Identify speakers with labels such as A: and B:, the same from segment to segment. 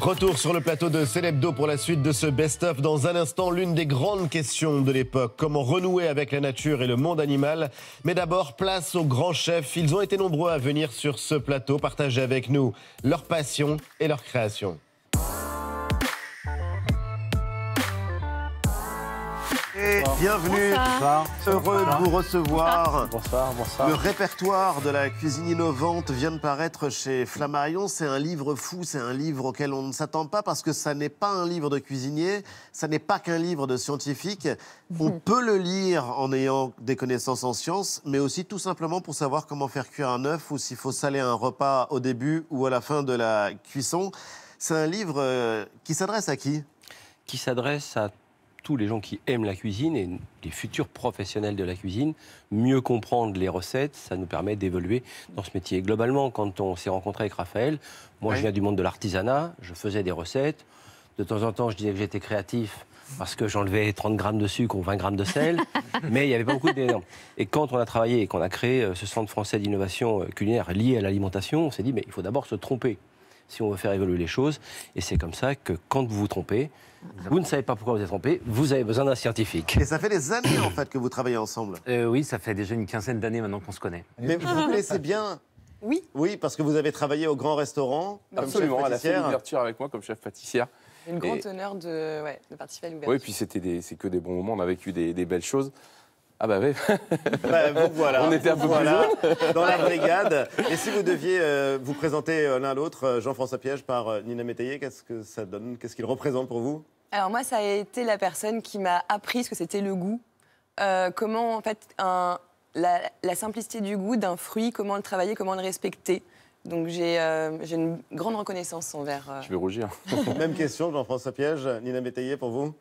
A: Retour sur le plateau de Celebdo pour la suite de ce best-of. Dans un instant, l'une des grandes questions de l'époque, comment renouer avec la nature et le monde animal. Mais d'abord, place aux grands chefs. Ils ont été nombreux à venir sur ce plateau partager avec nous leur passion et leur création.
B: Bienvenue. Heureux de vous
A: recevoir.
C: Le
A: répertoire de la cuisine innovante vient de paraître chez Flammarion. C'est un livre fou, c'est un livre auquel on ne s'attend pas parce que ça n'est pas un livre de cuisinier, ça n'est pas qu'un livre de scientifique. On hmm. peut le lire en ayant des connaissances en sciences, mais aussi tout simplement pour savoir comment faire cuire un œuf ou s'il faut saler un repas au début ou à la fin de la
C: cuisson. C'est un livre euh, qui s'adresse à qui qui s'adresse à tous les gens qui aiment la cuisine et les futurs professionnels de la cuisine, mieux comprendre les recettes, ça nous permet d'évoluer dans ce métier. Globalement, quand on s'est rencontré avec Raphaël, moi je viens du monde de l'artisanat, je faisais des recettes. De temps en temps, je disais que j'étais créatif parce que j'enlevais 30 grammes de sucre ou 20 grammes de sel, mais il y avait pas beaucoup d'énormes. Et quand on a travaillé et qu'on a créé euh, ce centre français d'innovation euh, culinaire lié à l'alimentation, on s'est dit, mais il faut d'abord se tromper si on veut faire évoluer les choses. Et c'est comme ça que quand vous vous trompez, vous ne savez pas pourquoi vous êtes trompé, vous avez besoin d'un scientifique. Et ça fait des années en fait que vous travaillez ensemble. Euh, oui, ça fait déjà une quinzaine d'années
D: maintenant qu'on se connaît.
A: Mais vous vous connaissez bien Oui. Oui, parce que vous avez travaillé au grand restaurant. Absolument, à la fin d'ouverture
E: avec moi comme chef pâtissière.
F: Une grande honneur de, participer à l'ouverture. Oui, puis
E: c'était c'est que des bons moments, on a vécu des belles choses. Ah bah oui. Bah, On était un peu plus dans la brigade. Et si vous deviez euh, vous
A: présenter euh, l'un à l'autre, euh, Jean-François Piège par Nina Métayer, qu'est-ce que ça donne Qu'est-ce qu'il représente pour vous
F: Alors moi, ça a été la personne qui m'a appris ce que c'était le goût. comment en fait un, la, simplicité du goût d'un fruit, comment le travailler, comment le respecter. Donc j'ai une grande reconnaissance envers.
E: Je vais rougir.
A: Même question, Jean-François Piège, Nina Métayer pour vous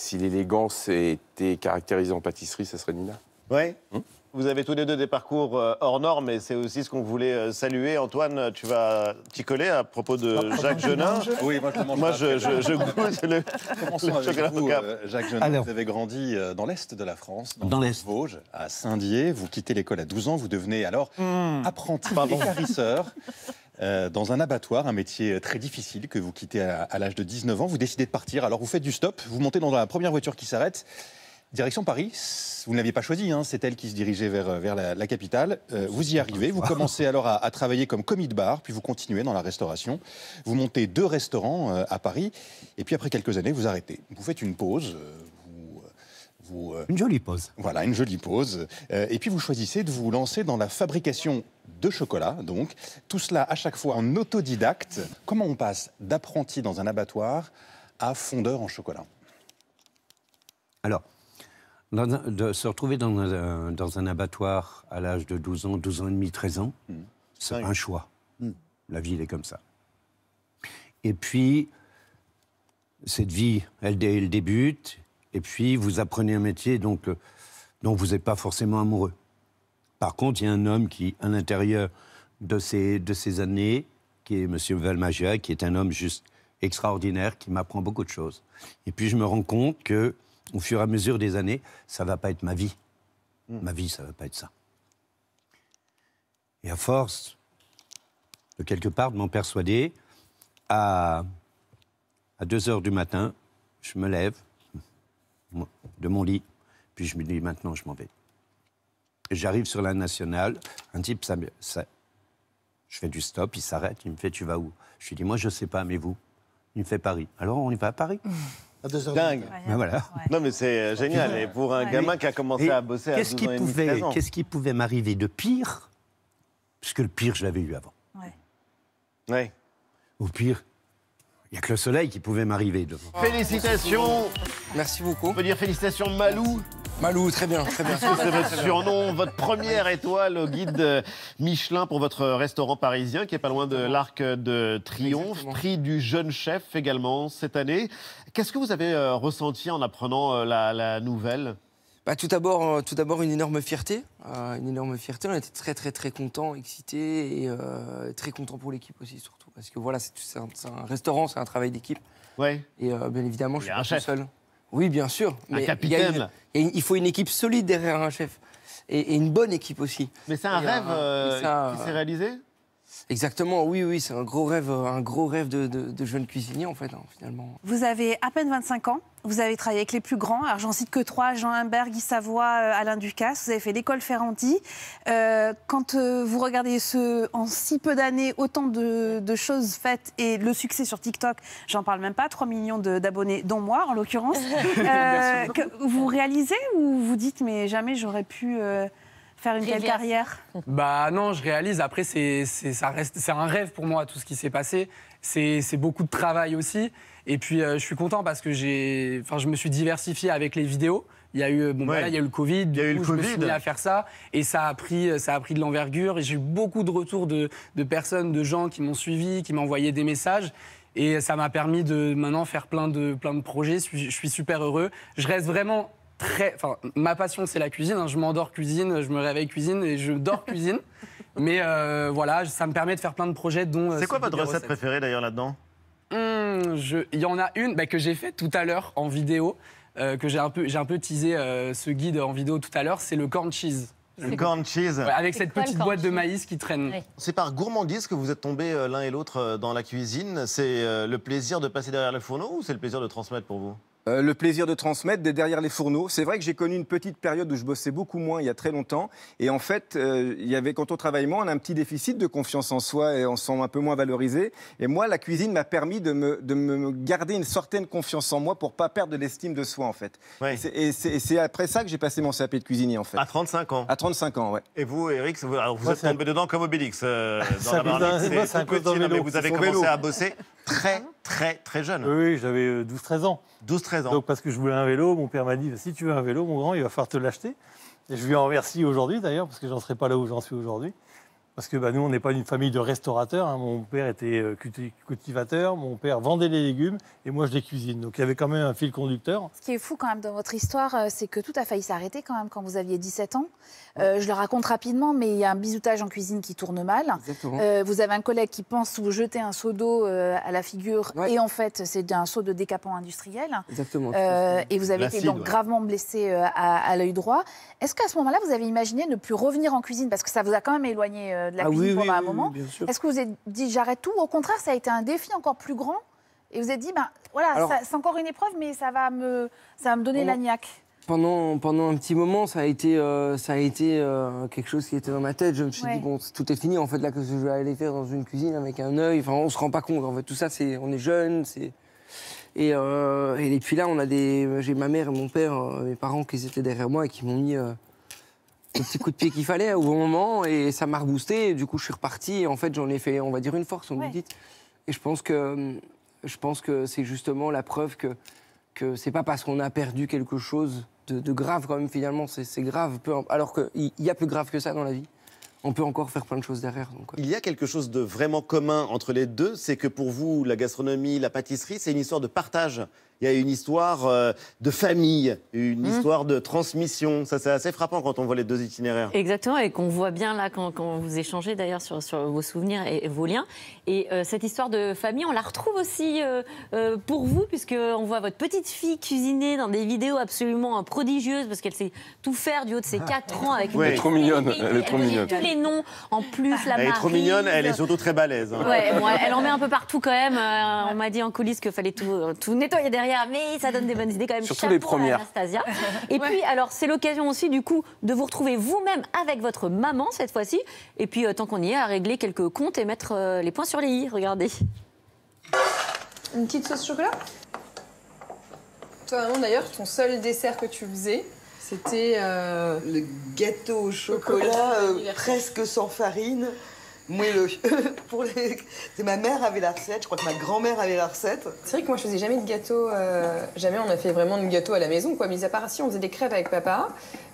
E: si l'élégance était caractérisée en pâtisserie, ça serait Nina.
A: Ouais. Hmm vous avez tous les deux des parcours euh, hors normes et c'est aussi ce qu'on voulait euh, saluer. Antoine, tu vas t'y coller à
G: propos de Jacques Genin. Oui, moi je Moi je goûte
A: le, chocolat
G: euh, Jacques Genin, vous avez grandi dans l'Est de la France, dans, dans Vosges, à Saint-Dié. Vous quittez l'école à 12 ans, vous devenez alors hmm. apprenti écarisseur. dans un abattoir, un métier très difficile que vous quittez à l'âge de 19 ans. Vous décidez de partir, alors vous faites du stop, vous montez dans la première voiture qui s'arrête Direction Paris, vous ne l'aviez pas choisi, hein, c'est elle qui se dirigeait vers, euh, la, capitale. Euh, vous y arrivez, vous commencez alors à, travailler comme commis de bar, puis vous continuez dans la restauration. Vous montez deux restaurants euh, à Paris, et puis après quelques années, vous arrêtez. Vous faites une pause. une jolie pause. Voilà, une jolie pause. et puis vous choisissez de vous lancer dans la fabrication de chocolat, donc. Tout cela à chaque fois en autodidacte. Comment on passe d'apprenti dans un abattoir à fondeur en chocolat
H: Alors, de se retrouver dans un, abattoir à l'âge de 12 ans, 12 ans et demi, 13 ans, mmh. c'est un choix. Mmh. La vie, elle est comme ça. Et puis, cette vie, elle, débute, et puis vous apprenez un métier donc, euh, dont vous n'êtes pas forcément amoureux. Par contre, il y a un homme qui, à l'intérieur de ces, de ces années, qui est M. Valmagia, qui est un homme juste extraordinaire, qui m'apprend beaucoup de choses. Et puis, je me rends compte que au fur et à mesure des années, ça va pas être ma vie. Hmm. Ma vie, ça va pas être ça. Et à force, de quelque part, de m'en persuader, à, à 2 heures du matin, je me lève de mon lit, puis je me dis maintenant, je m'en vais. J'arrive sur la nationale, un type, ça, je fais du stop, il s'arrête, il me fait, tu vas où Je lui dis, moi, je sais pas, mais vous Il me fait Paris. Alors, on y va à Paris. Dingue. voilà. Non, mais c'est euh, génial. Et pour un gamin qui a commencé à bosser à qu'est-ce qui pouvait, Qu'est-ce qui pouvait m'arriver de pire Puisque le pire, je l'avais eu avant. Ouais. Au pire, il n'y a que le soleil qui pouvait m'arriver devant.
I: Félicitations
A: Merci beaucoup. On peut dire félicitations Malou Malou, très bien, très bien. C'est votre surnom, votre première étoile au guide Michelin pour votre restaurant parisien qui est pas loin de l'Arc de Triomphe, prix du jeune chef également cette année. Qu'est-ce que vous avez euh, ressenti en
J: apprenant euh, la, nouvelle bah, tout d'abord, euh, tout d'abord une énorme fierté, une énorme fierté. On était très très très contents, excités et très contents pour l'équipe aussi surtout, parce que voilà, c'est un, restaurant, c'est un travail d'équipe. Ouais. Et bien évidemment, je suis pas tout seul. Oui, bien sûr. Mais il faut une équipe solide derrière un chef. Et, une bonne équipe aussi. Mais c'est un rêve euh, qui s'est euh, réalisé Exactement, oui, oui, c'est un gros rêve, euh, un gros rêve de, jeune cuisinier en fait, hein, finalement.
F: Vous avez à peine 25 ans, vous avez travaillé avec les plus grands, alors j'en cite que trois, Jean Humbert, Guy Savoie, euh, Alain Ducasse, vous avez fait l'école Ferrandi. Euh, quand euh, vous regardez ce, en si peu d'années, autant de, choses faites et le succès sur TikTok, j'en parle même pas, 3 millions d'abonnés, dont moi en l'occurrence, euh, vous réalisez ou vous dites mais jamais j'aurais pu faire une telle
K: carrière
J: Bah non, je réalise. Après, c'est un rêve pour moi, tout ce qui s'est passé. C'est beaucoup de travail aussi. Et puis, euh, je suis content parce que j'ai, enfin, je me suis diversifié avec les vidéos. Il y a eu, bon, il y a eu le Covid. Il eu je me suis mis à faire ça et ça a pris, euh, ça a pris de l'envergure. Et j'ai eu beaucoup de retours de, personnes, de gens qui m'ont suivi, qui envoyé des messages. Et ça m'a permis de maintenant faire plein de, plein de projets. Je suis, super heureux. Je reste vraiment très. Enfin, ma passion, c'est la cuisine. Hein. Je m'endors cuisine, je me réveille cuisine et je dors cuisine. Mais euh, voilà, ça me permet de faire plein de projets dont. C'est quoi votre recette, recette préférée d'ailleurs là-dedans je... Il y en a une bah, que j'ai fait tout à l'heure en vidéo, euh, que j'ai un peu, j'ai un peu teasé euh, ce guide en vidéo tout à l'heure, c'est le corn cheese. Le corn cheese.
A: avec cette petite boîte de maïs qui traîne. C'est par gourmandise que vous êtes tombés euh, l'un et l'autre dans la cuisine. C'est le plaisir de passer derrière le fourneau ou c'est le plaisir de transmettre pour vous
L: euh, le plaisir de transmettre, derrière les fourneaux. C'est vrai que j'ai connu une petite période où je bossais beaucoup moins il y a très longtemps. Et en fait, euh, il y avait, quand au travaille moins, on a un petit déficit de confiance en soi et on se sent un peu moins valorisé. Et moi, la cuisine m'a permis de me, garder une certaine confiance en moi pour ne pas perdre de l'estime de soi, en fait. Et c'est après ça que j'ai passé mon CAP de cuisinier, en fait. À 35 ans À 35 ans, ouais.
A: Et vous, Eric, vous, êtes tombé dedans comme Obélix. Euh, dans la mais vous avez commencé à
M: bosser très, ah très, très jeune. Oui, j'avais 12-13 euh, ans. 12-13 ans. Donc, parce que je voulais un vélo, mon père m'a dit bah, si tu veux un vélo, mon grand, il va falloir te l'acheter. Et je lui en remercie aujourd'hui d'ailleurs, parce que je j'en serais pas là où j'en suis aujourd'hui parce que bah, nous, on n'est pas une famille de restaurateurs. Hein. Mon père était euh, cultivateur, mon père vendait les légumes et moi, je les cuisine. Donc, il y avait quand même un fil conducteur.
N: Ce qui est fou quand même dans votre histoire, euh, c'est que tout a failli s'arrêter quand même quand vous aviez 17 ans. Euh, je le raconte rapidement, mais il y a un bisoutage en cuisine qui tourne mal. vous avez un collègue qui pense vous jeter un seau d'eau à la figure et en fait, c'est un seau de décapant industriel. Exactement. et vous avez été gravement blessé à, l'œil droit. Est-ce qu'à ce moment-là, vous avez imaginé ne plus revenir en cuisine parce que ça vous a quand même éloigné de la ah oui, pendant un moment. Est-ce que vous vous êtes dit j'arrête tout Au contraire, ça a été un défi encore plus grand et vous êtes dit, ben voilà, c'est encore une épreuve, mais ça va me, ça va me donner bon, la
J: Pendant, pendant un petit moment, ça a été, euh, ça a été euh, quelque chose qui était dans ma tête. Je me suis dit, bon, tout est fini. En fait, là, que je vais aller faire dans une cuisine avec un œil. Enfin, on se rend pas compte. En fait, tout ça, c'est, on est jeune, c'est. Et, euh, et, puis là, on a des, j'ai ma mère et mon père, mes parents qui étaient derrière moi et qui m'ont mis le petit coup de pied qu'il fallait au bon moment et ça m'a reboosté. Et du coup, je suis reparti. Et en fait, j'en ai fait, on va dire, une force, on ouais. dit. Et je pense que, je pense que c'est justement la preuve que, que c'est pas parce qu'on a perdu quelque chose de, de grave, quand même, finalement. C'est grave. Peu, alors qu'il y a plus grave que ça dans la vie on peut encore faire plein de choses derrière. Donc,
A: Il y a quelque chose de vraiment commun entre les deux, c'est que pour vous, la gastronomie, la pâtisserie, c'est une histoire de partage il y a une histoire euh, de famille, une mmh. histoire de transmission. Ça, c'est assez frappant quand on voit les deux itinéraires.
K: Exactement, et qu'on voit bien là quand, vous échangez d'ailleurs sur, sur, vos souvenirs et, vos liens. Et euh, cette histoire de famille, on la retrouve aussi euh, pour vous, puisqu'on voit votre petite fille cuisiner dans des vidéos absolument prodigieuses, parce qu'elle sait tout faire du haut de ses 4 ans. Avec Elle est trop mignonne. Elle, est trop mignonne. Tous les noms, en plus, la Elle est trop mignonne, elle est
A: surtout très balèze. Hein. Ouais, elle en
K: met un peu partout quand même. on m'a dit en coulisses qu'il fallait tout, tout nettoyer derrière mais ça donne des bonnes idées quand même. Surtout Chapeau les premières. Et puis, alors, c'est l'occasion aussi, du coup, de vous retrouver vous-même avec votre maman cette fois-ci. Et puis, euh, tant qu'on y est, à régler quelques comptes et mettre euh, les points sur les i. Regardez. Une petite sauce chocolat
N: Toi, non, d'ailleurs,
F: ton seul dessert que tu faisais, c'était. Euh, Le gâteau au chocolat, presque sans farine moelleux. pour les... Ma mère avait la recette, je crois que ma grand-mère avait la recette. C'est vrai que moi je faisais jamais de gâteau, euh, jamais on a fait vraiment de gâteau à la maison, quoi. Mis à part si on faisait des crêpes avec papa,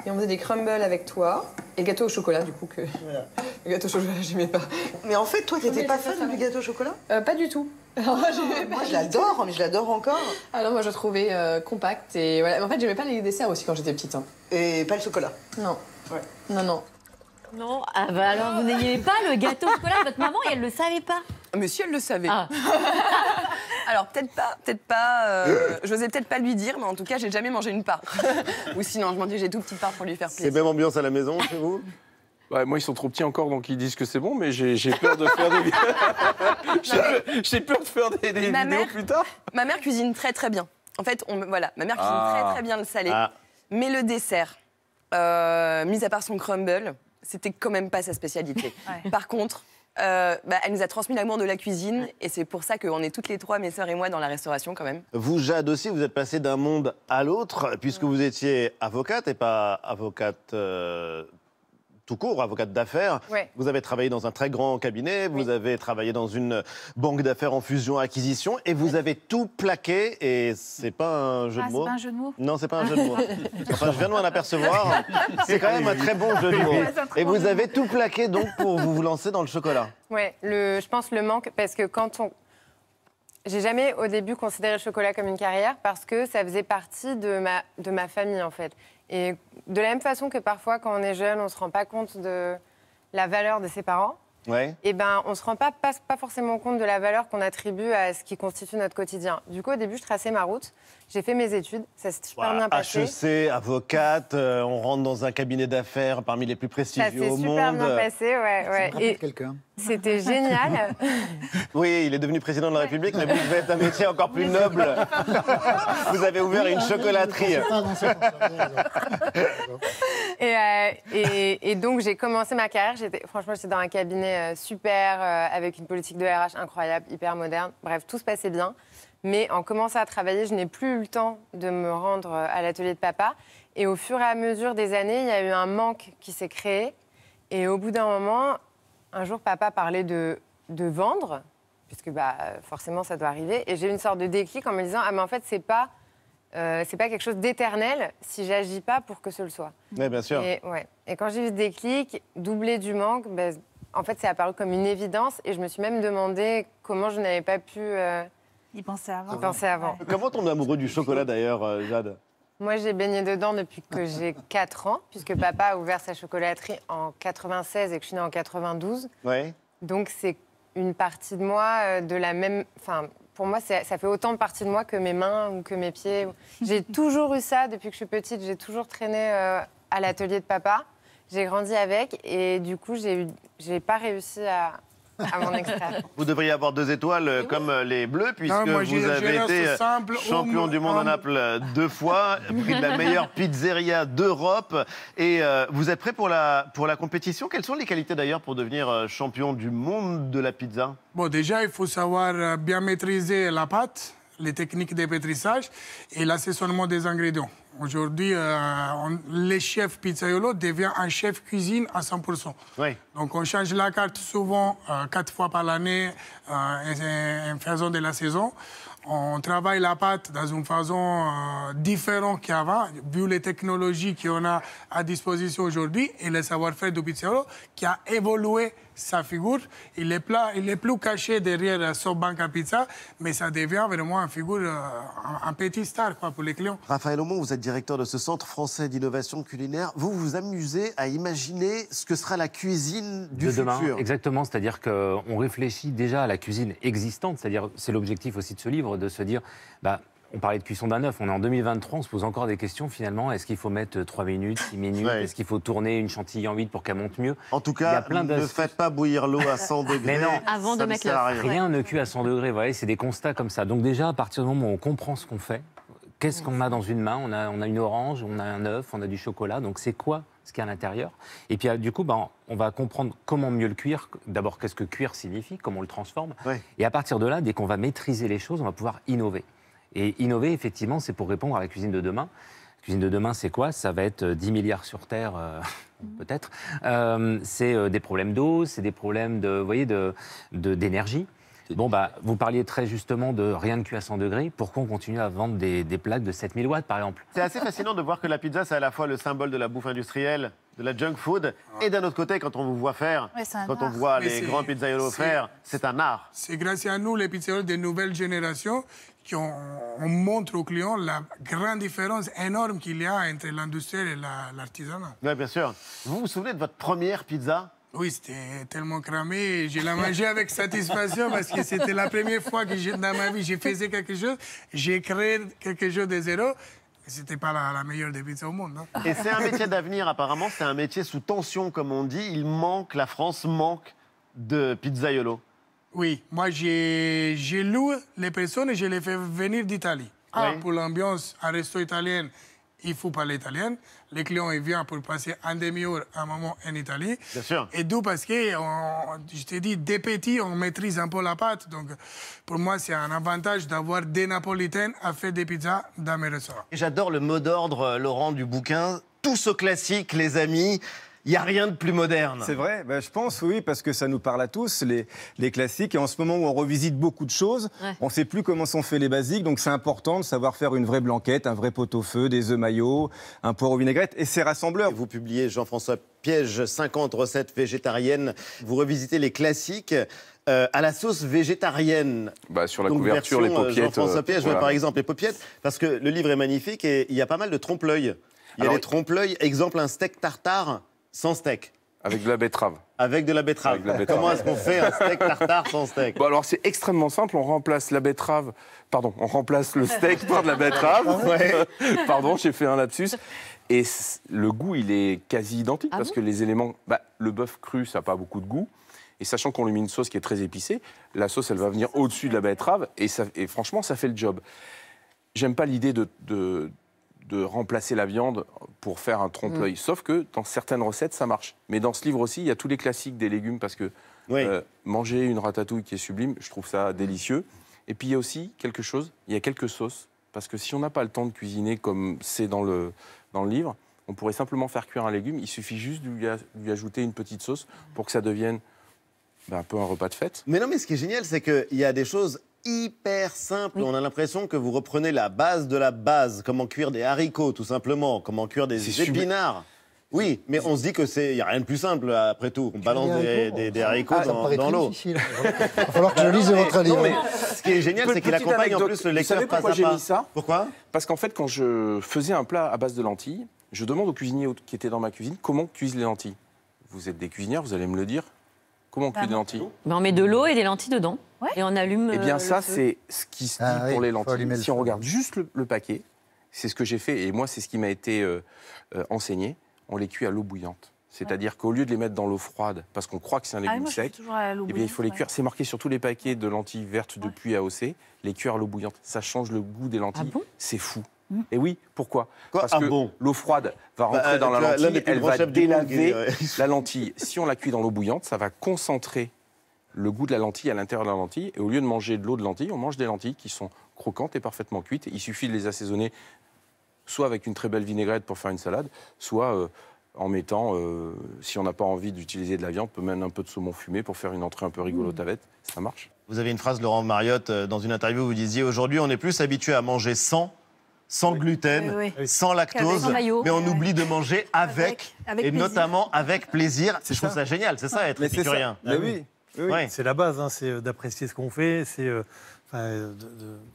F: et on faisait des crumbles avec toi, et le gâteau au chocolat du coup que. Voilà. Le gâteau au chocolat, j'aimais pas. Mais en fait, toi, t'étais pas fan
B: du gâteau au chocolat
F: euh, Pas du tout. Ah, moi, je l'adore, mais je l'adore encore. Alors moi, je trouvais euh, compact et voilà. en fait, j'aimais pas les desserts aussi quand j'étais petite. Hein. Et pas le chocolat. Non. Ouais. Non, non.
K: Non, ah bah alors vous n'ayez pas le gâteau au chocolat votre maman et elle ne le savait pas. Ah, monsieur, elle le savait. Ah.
F: alors peut-être pas, peut-être pas. Euh, J'osais peut-être pas lui dire, mais en tout cas, j'ai jamais mangé une part. Ou sinon, je m'en dis, j'ai tout petite part pour lui faire plaisir. C'est
E: même ambiance à la maison chez vous bah, moi, ils sont trop petits encore, donc ils disent que c'est bon, mais j'ai peur de faire des, j'ai peur, de faire des, des vidéos plus
F: tard. Ma mère cuisine très très bien. En fait, on, voilà, ma mère cuisine très ah. très bien le salé, mais le dessert, euh, mis à part son crumble, c'était quand même pas sa spécialité. Par contre, euh, bah, elle nous a transmis l'amour de la cuisine et c'est pour ça qu'on est toutes les trois, mes sœurs et moi, dans la restauration quand même.
A: Vous, Jade aussi, vous êtes passé d'un monde à l'autre puisque vous étiez avocate et pas avocate euh, tout court, avocate d'affaires. Vous avez travaillé dans un très grand cabinet, vous avez travaillé dans une banque d'affaires en fusion-acquisition et vous avez tout plaqué. Et c'est pas un jeu ah, de mots. pas un jeu de mots. Non, c'est pas un jeu de mots. je viens de m'en apercevoir. C'est quand même un très bon jeu de mots. et vous avez tout plaqué donc pour vous lancer dans le chocolat.
N: Ouais, je pense le manque parce que quand on, j'ai jamais au début considéré le chocolat comme une carrière parce que ça faisait partie de ma, de ma famille en fait. Et de la même façon que parfois, quand on est jeune, on ne se rend pas compte de la valeur de ses parents, ouais. et eh ben, on ne se rend pas, pas, pas, forcément compte de la valeur qu'on attribue à ce qui constitue notre quotidien. Du coup, au début, je traçais ma route j'ai fait mes études, ça s'est super bien passé.
A: HEC, avocate, euh, on rentre dans un cabinet d'affaires parmi les plus prestigieux au monde. Ça s'est super bien passé,
N: ouais. ouais. quelqu'un. C'était génial.
A: oui, il est devenu président de la République, mais vous faites un métier encore plus noble. vous avez ouvert une chocolaterie.
N: Euh, et, donc, j'ai commencé ma carrière. Franchement, j'étais dans un cabinet euh, super, avec une politique de RH incroyable, hyper moderne. Bref, tout se passait bien. Mais en commençant à travailler, je n'ai plus eu le temps de me rendre euh, à l'atelier de papa. Et au fur et à mesure des années, il y a eu un manque qui s'est créé. Et au bout d'un moment, un jour, papa parlait de, de vendre, puisque bah, forcément, ça doit arriver. Et j'ai eu une sorte de déclic en me disant Ah, mais en fait, c'est pas. Euh, c'est pas quelque chose d'éternel si j'agis pas pour que ce le soit. Oui, bien sûr. Et, ouais. et quand j'ai eu ce déclic, doublé du manque, ben, en fait, c'est apparu comme une évidence et je me suis même demandé comment je n'avais pas pu euh, il pensait avant. Comment pensait avant.
A: Comment amoureux du chocolat d'ailleurs, euh, Jade
N: moi, j'ai baigné dedans depuis que j'ai 4 ans, puisque papa a ouvert sa chocolaterie en 96 et que je suis née en 92. Ouais. Donc, c'est une partie de moi euh, de la même. Enfin, pour moi, ça fait autant de partie de moi que mes mains ou que mes pieds. J'ai toujours eu ça depuis que je suis petite. J'ai toujours traîné euh, à l'atelier de papa. J'ai grandi avec et du coup, j'ai eu... pas réussi à,
A: vous devriez avoir deux étoiles euh, comme euh, les Bleus, puisque vous avez été euh, champion du monde en à deux fois, prix de la meilleure pizzeria d'Europe. Et vous êtes prêt pour la, pour la compétition Quelles sont les qualités d'ailleurs pour devenir champion du monde de la pizza
I: Bon, déjà, il faut savoir bien maîtriser la pâte les techniques de pétrissage et l'assaisonnement des ingrédients. Aujourd'hui, euh, les chefs pizzaiolo devient un chef cuisine à 100%. Donc on change la carte souvent, euh, quatre fois par l'année, en euh, faisant de la saison. On travaille la pâte dans une façon euh, différente qu'avant, vu les technologies qu'on a à disposition aujourd'hui et le savoir-faire du pizzaiolo qui a évolué sa figure. Il est, plat, il est plus caché derrière euh, son banc à pizza, mais ça devient vraiment une figure, euh, un, petit star quoi, pour les clients.
A: Raphaël Aumont, vous êtes directeur de ce centre français d'innovation culinaire. Vous vous amusez à imaginer ce que sera la cuisine du futur. Demain,
D: exactement, c'est-à-dire qu'on réfléchit déjà à la cuisine existante, c'est-à-dire c'est l'objectif aussi de ce livre, de se dire... Bah, on parlait de cuisson d'un œuf. On est en 2023, on se pose encore des questions finalement. Est-ce qu'il faut mettre 3 minutes, 6 minutes Est-ce qu'il faut tourner une chantilly en vide pour qu'elle monte mieux En tout cas, Il y a plein ne faites
A: pas bouillir l'eau à 100 degrés. Mais non, avant de mettre Rien
D: ne cuit à 100 degrés. Vous voyez, c'est des constats comme ça. Donc déjà, à partir du moment où on comprend ce qu'on fait, qu'est-ce qu'on a dans une main on a, une orange, on a un œuf, on a du chocolat. Donc c'est quoi ce qu'il y a à l'intérieur. Et puis euh, du coup, ben, on va comprendre comment mieux le cuire. D'abord, qu'est-ce que cuire signifie, comment on le transforme. Et à partir de là, dès qu'on va maîtriser les choses, on va pouvoir innover. Et innover, effectivement, c'est pour répondre à la cuisine de demain. La cuisine de demain, c'est quoi Ça va être 10 euh, milliards sur Terre, euh, mm-hmm. peut-être. Euh, c'est des problèmes d'eau, c'est des problèmes de, voyez, de, d'énergie. Bon, bah, vous parliez très justement de rien de cuit à 100 degrés. Pourquoi on continue à vendre des, plaques de 7000 watts, par exemple C'est
A: assez fascinant de voir que la pizza, c'est à la fois le symbole de la bouffe industrielle, de la junk food, et d'un autre côté, quand on vous voit faire, quand on voit les grands pizzaiolos faire, c'est un art.
I: C'est grâce à nous, les pizzaiolos des nouvelles générations, on montre aux clients la grande différence énorme qu'il y a entre l'industriel et l'artisanat. oui, bien sûr. Vous vous souvenez de votre première pizza oui, c'était tellement cramé. Je l'ai mangé avec satisfaction parce que c'était la première fois que dans ma vie, j'ai fait quelque chose. J'ai créé quelque chose de zéro. C'était pas la, meilleure des pizzas au monde. Hein. Et c'est un métier
A: d'avenir, apparemment. C'est un métier sous tension, comme on dit. Il manque, la France manque de pizzaïolo.
I: Oui, moi j'ai loué les personnes et je les fais venir d'Italie. Ah, pour l'ambiance, un resto italien, il faut parler italien. Les clients, ils viennent pour passer un demi-heure, un moment en Italie. Bien sûr. Et d'où parce que, je te dit, des petits, on maîtrise un peu la pâte. Donc, pour moi, c'est un avantage d'avoir des Napolitains à faire des pizzas dans mes restaurants. J'adore le mot
A: d'ordre, Laurent, du bouquin. Tout ce classique, les amis il n'y a rien de plus moderne. C'est
L: vrai, ben, je pense, oui, parce que ça nous parle à tous, les, classiques. Et en ce moment où on revisite beaucoup de choses, on ne sait plus comment sont faits les basiques. Donc c'est important de savoir faire une vraie blanquette, un vrai pot-au-feu, des
A: œufs maillots, un poireau vinaigrette et ses rassembleurs. vous publiez Jean-François Piège 50 recettes végétariennes. Vous revisitez les classiques. Euh, à la sauce végétarienne.
E: Bah, sur la couverture, les euh, paupiètes. Euh, Jean-François Piège, par exemple,
A: les paupiètes, parce que le livre est magnifique et il y a pas mal de trompe-l'œil. Il y a trompe-l'œil, exemple un steak tartare sans steak.
E: Avec de la betterave.
A: Avec de la betterave. Comment est-ce qu'on fait un steak
E: tartare sans steak alors c'est extrêmement simple, on remplace la betterave, pardon, on remplace le steak par de la betterave. pardon, j'ai fait un lapsus. Et le goût, il est quasi identique ah parce que les éléments, bah, le bœuf cru, ça n'a pas beaucoup de goût. Et sachant qu'on lui met une sauce qui est très épicée, la sauce, elle va venir au-dessus de la betterave et, ça, franchement, ça fait le job. J'aime pas l'idée de de remplacer la viande pour faire un trompe-l'œil. Mm. Sauf que dans certaines recettes, ça marche. Mais dans ce livre aussi, il y a tous les classiques des légumes parce que euh, manger une ratatouille qui est sublime, je trouve ça délicieux. Et puis il y a aussi quelque chose, il y a quelques sauces. Parce que si on n'a pas le temps de cuisiner comme c'est dans le, dans le livre, on pourrait simplement faire cuire un légume. Il suffit juste de lui, ajouter une petite sauce pour que ça devienne ben, un peu un repas de fête.
A: Mais non, mais ce qui est génial, c'est qu'il y a des choses hyper simple. On a l'impression que vous reprenez la base de la base. Comment cuire des haricots, tout simplement. Comment cuire des épinards. Oui, mais on se dit que c'est, il y a rien de plus simple après
E: tout. On balance des, ah, haricots dans, l'eau. Il
J: va falloir que je bah lise votre livre.
E: ce qui est génial, c'est qu'il accompagne en plus le lecteur pourquoi j'ai ça Pourquoi Parce qu'en fait, quand je faisais un plat à base de lentilles, je demande au cuisinier qui était dans ma cuisine comment cuisent les lentilles. Vous êtes des cuisinières, vous allez me le dire. Comment on cuit des lentilles
K: ben, On met de l'eau et des lentilles dedans. Et on allume. Eh bien, euh, ça, c'est
E: ce qui se dit ah pour les lentilles. si on regarde juste le, paquet, c'est ce que j'ai fait, et moi, c'est ce qui m'a été euh, euh, enseigné. On les cuit à l'eau bouillante. C'est-à-dire qu'au lieu de les mettre dans l'eau froide, parce qu'on croit que c'est un ah légume sec,
O: eh bien, il faut les
E: cuire. C'est marqué sur tous les paquets de lentilles vertes de depuis AOC, les cuire à l'eau bouillante. Ça change le goût des lentilles. Ah c'est fou. Mmh. Et oui, pourquoi Parce que l'eau froide va bah, rentrer dans la lentille, elle va délaver la lentille. Si on la cuit dans l'eau bouillante, ça va concentrer le goût de la lentille à l'intérieur de la lentille. Et au lieu de manger de l'eau de lentille, on mange des lentilles qui sont croquantes et parfaitement cuites. Il suffit de les assaisonner soit avec une très belle vinaigrette pour faire une salade, soit euh, en mettant, euh, si on n'a pas envie d'utiliser de la viande, on peut mettre un peu de saumon fumé pour faire une entrée un peu rigolote mm. avec. Ça marche.
A: Vous avez une phrase, Laurent Mariotte, euh, dans une interview, où vous disiez Aujourd'hui, on est plus habitué à manger sans sans gluten, sans lactose, mais on oublie de manger avec, et notamment avec plaisir. Je trouve ça
M: génial, c'est ça être épicurien. Mais ah oui. C'est la base, hein, c'est euh, d'apprécier ce qu'on fait, c'est euh, euh,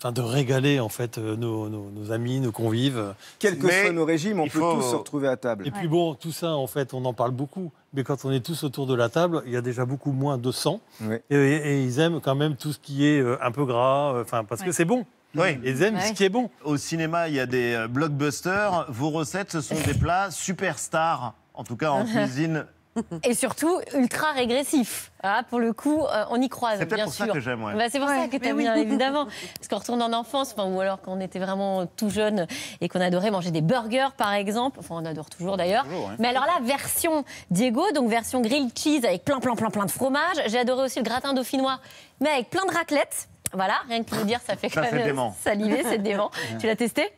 M: de, régaler en fait nos, amis, nos convives. Quel que soit nos régimes, on peut tous se
L: retrouver à table. Et puis
M: bon, tout ça, en fait, on en parle beaucoup, mais quand on est tous autour de la table, il y a déjà beaucoup moins de sang. Et, ils aiment quand même tout ce qui est un peu gras, parce que c'est bon. Ils aiment ce qui est bon. Au cinéma, il y a des blockbusters.
A: Vos recettes, ce sont des plats superstars, en tout cas en cuisine
N: et surtout
K: ultra régressif. Ah, pour le coup, euh, on y croise, bien sûr. Bah, c'est pour ça que j'aime. c'est pour ça que t'aimes évidemment. Parce qu'on retourne en enfance, ou alors qu'on était vraiment tout jeune et qu'on adorait manger des burgers, par exemple. Enfin, on adore toujours d'ailleurs. Mais alors là, version Diego, donc version grilled cheese avec plein, plein, plein, plein de fromage. J'ai adoré aussi le gratin dauphinois, mais avec plein de raclettes. Voilà, rien que pour vous dire, ça fait quand même saliver, cette dément. tu l'as testé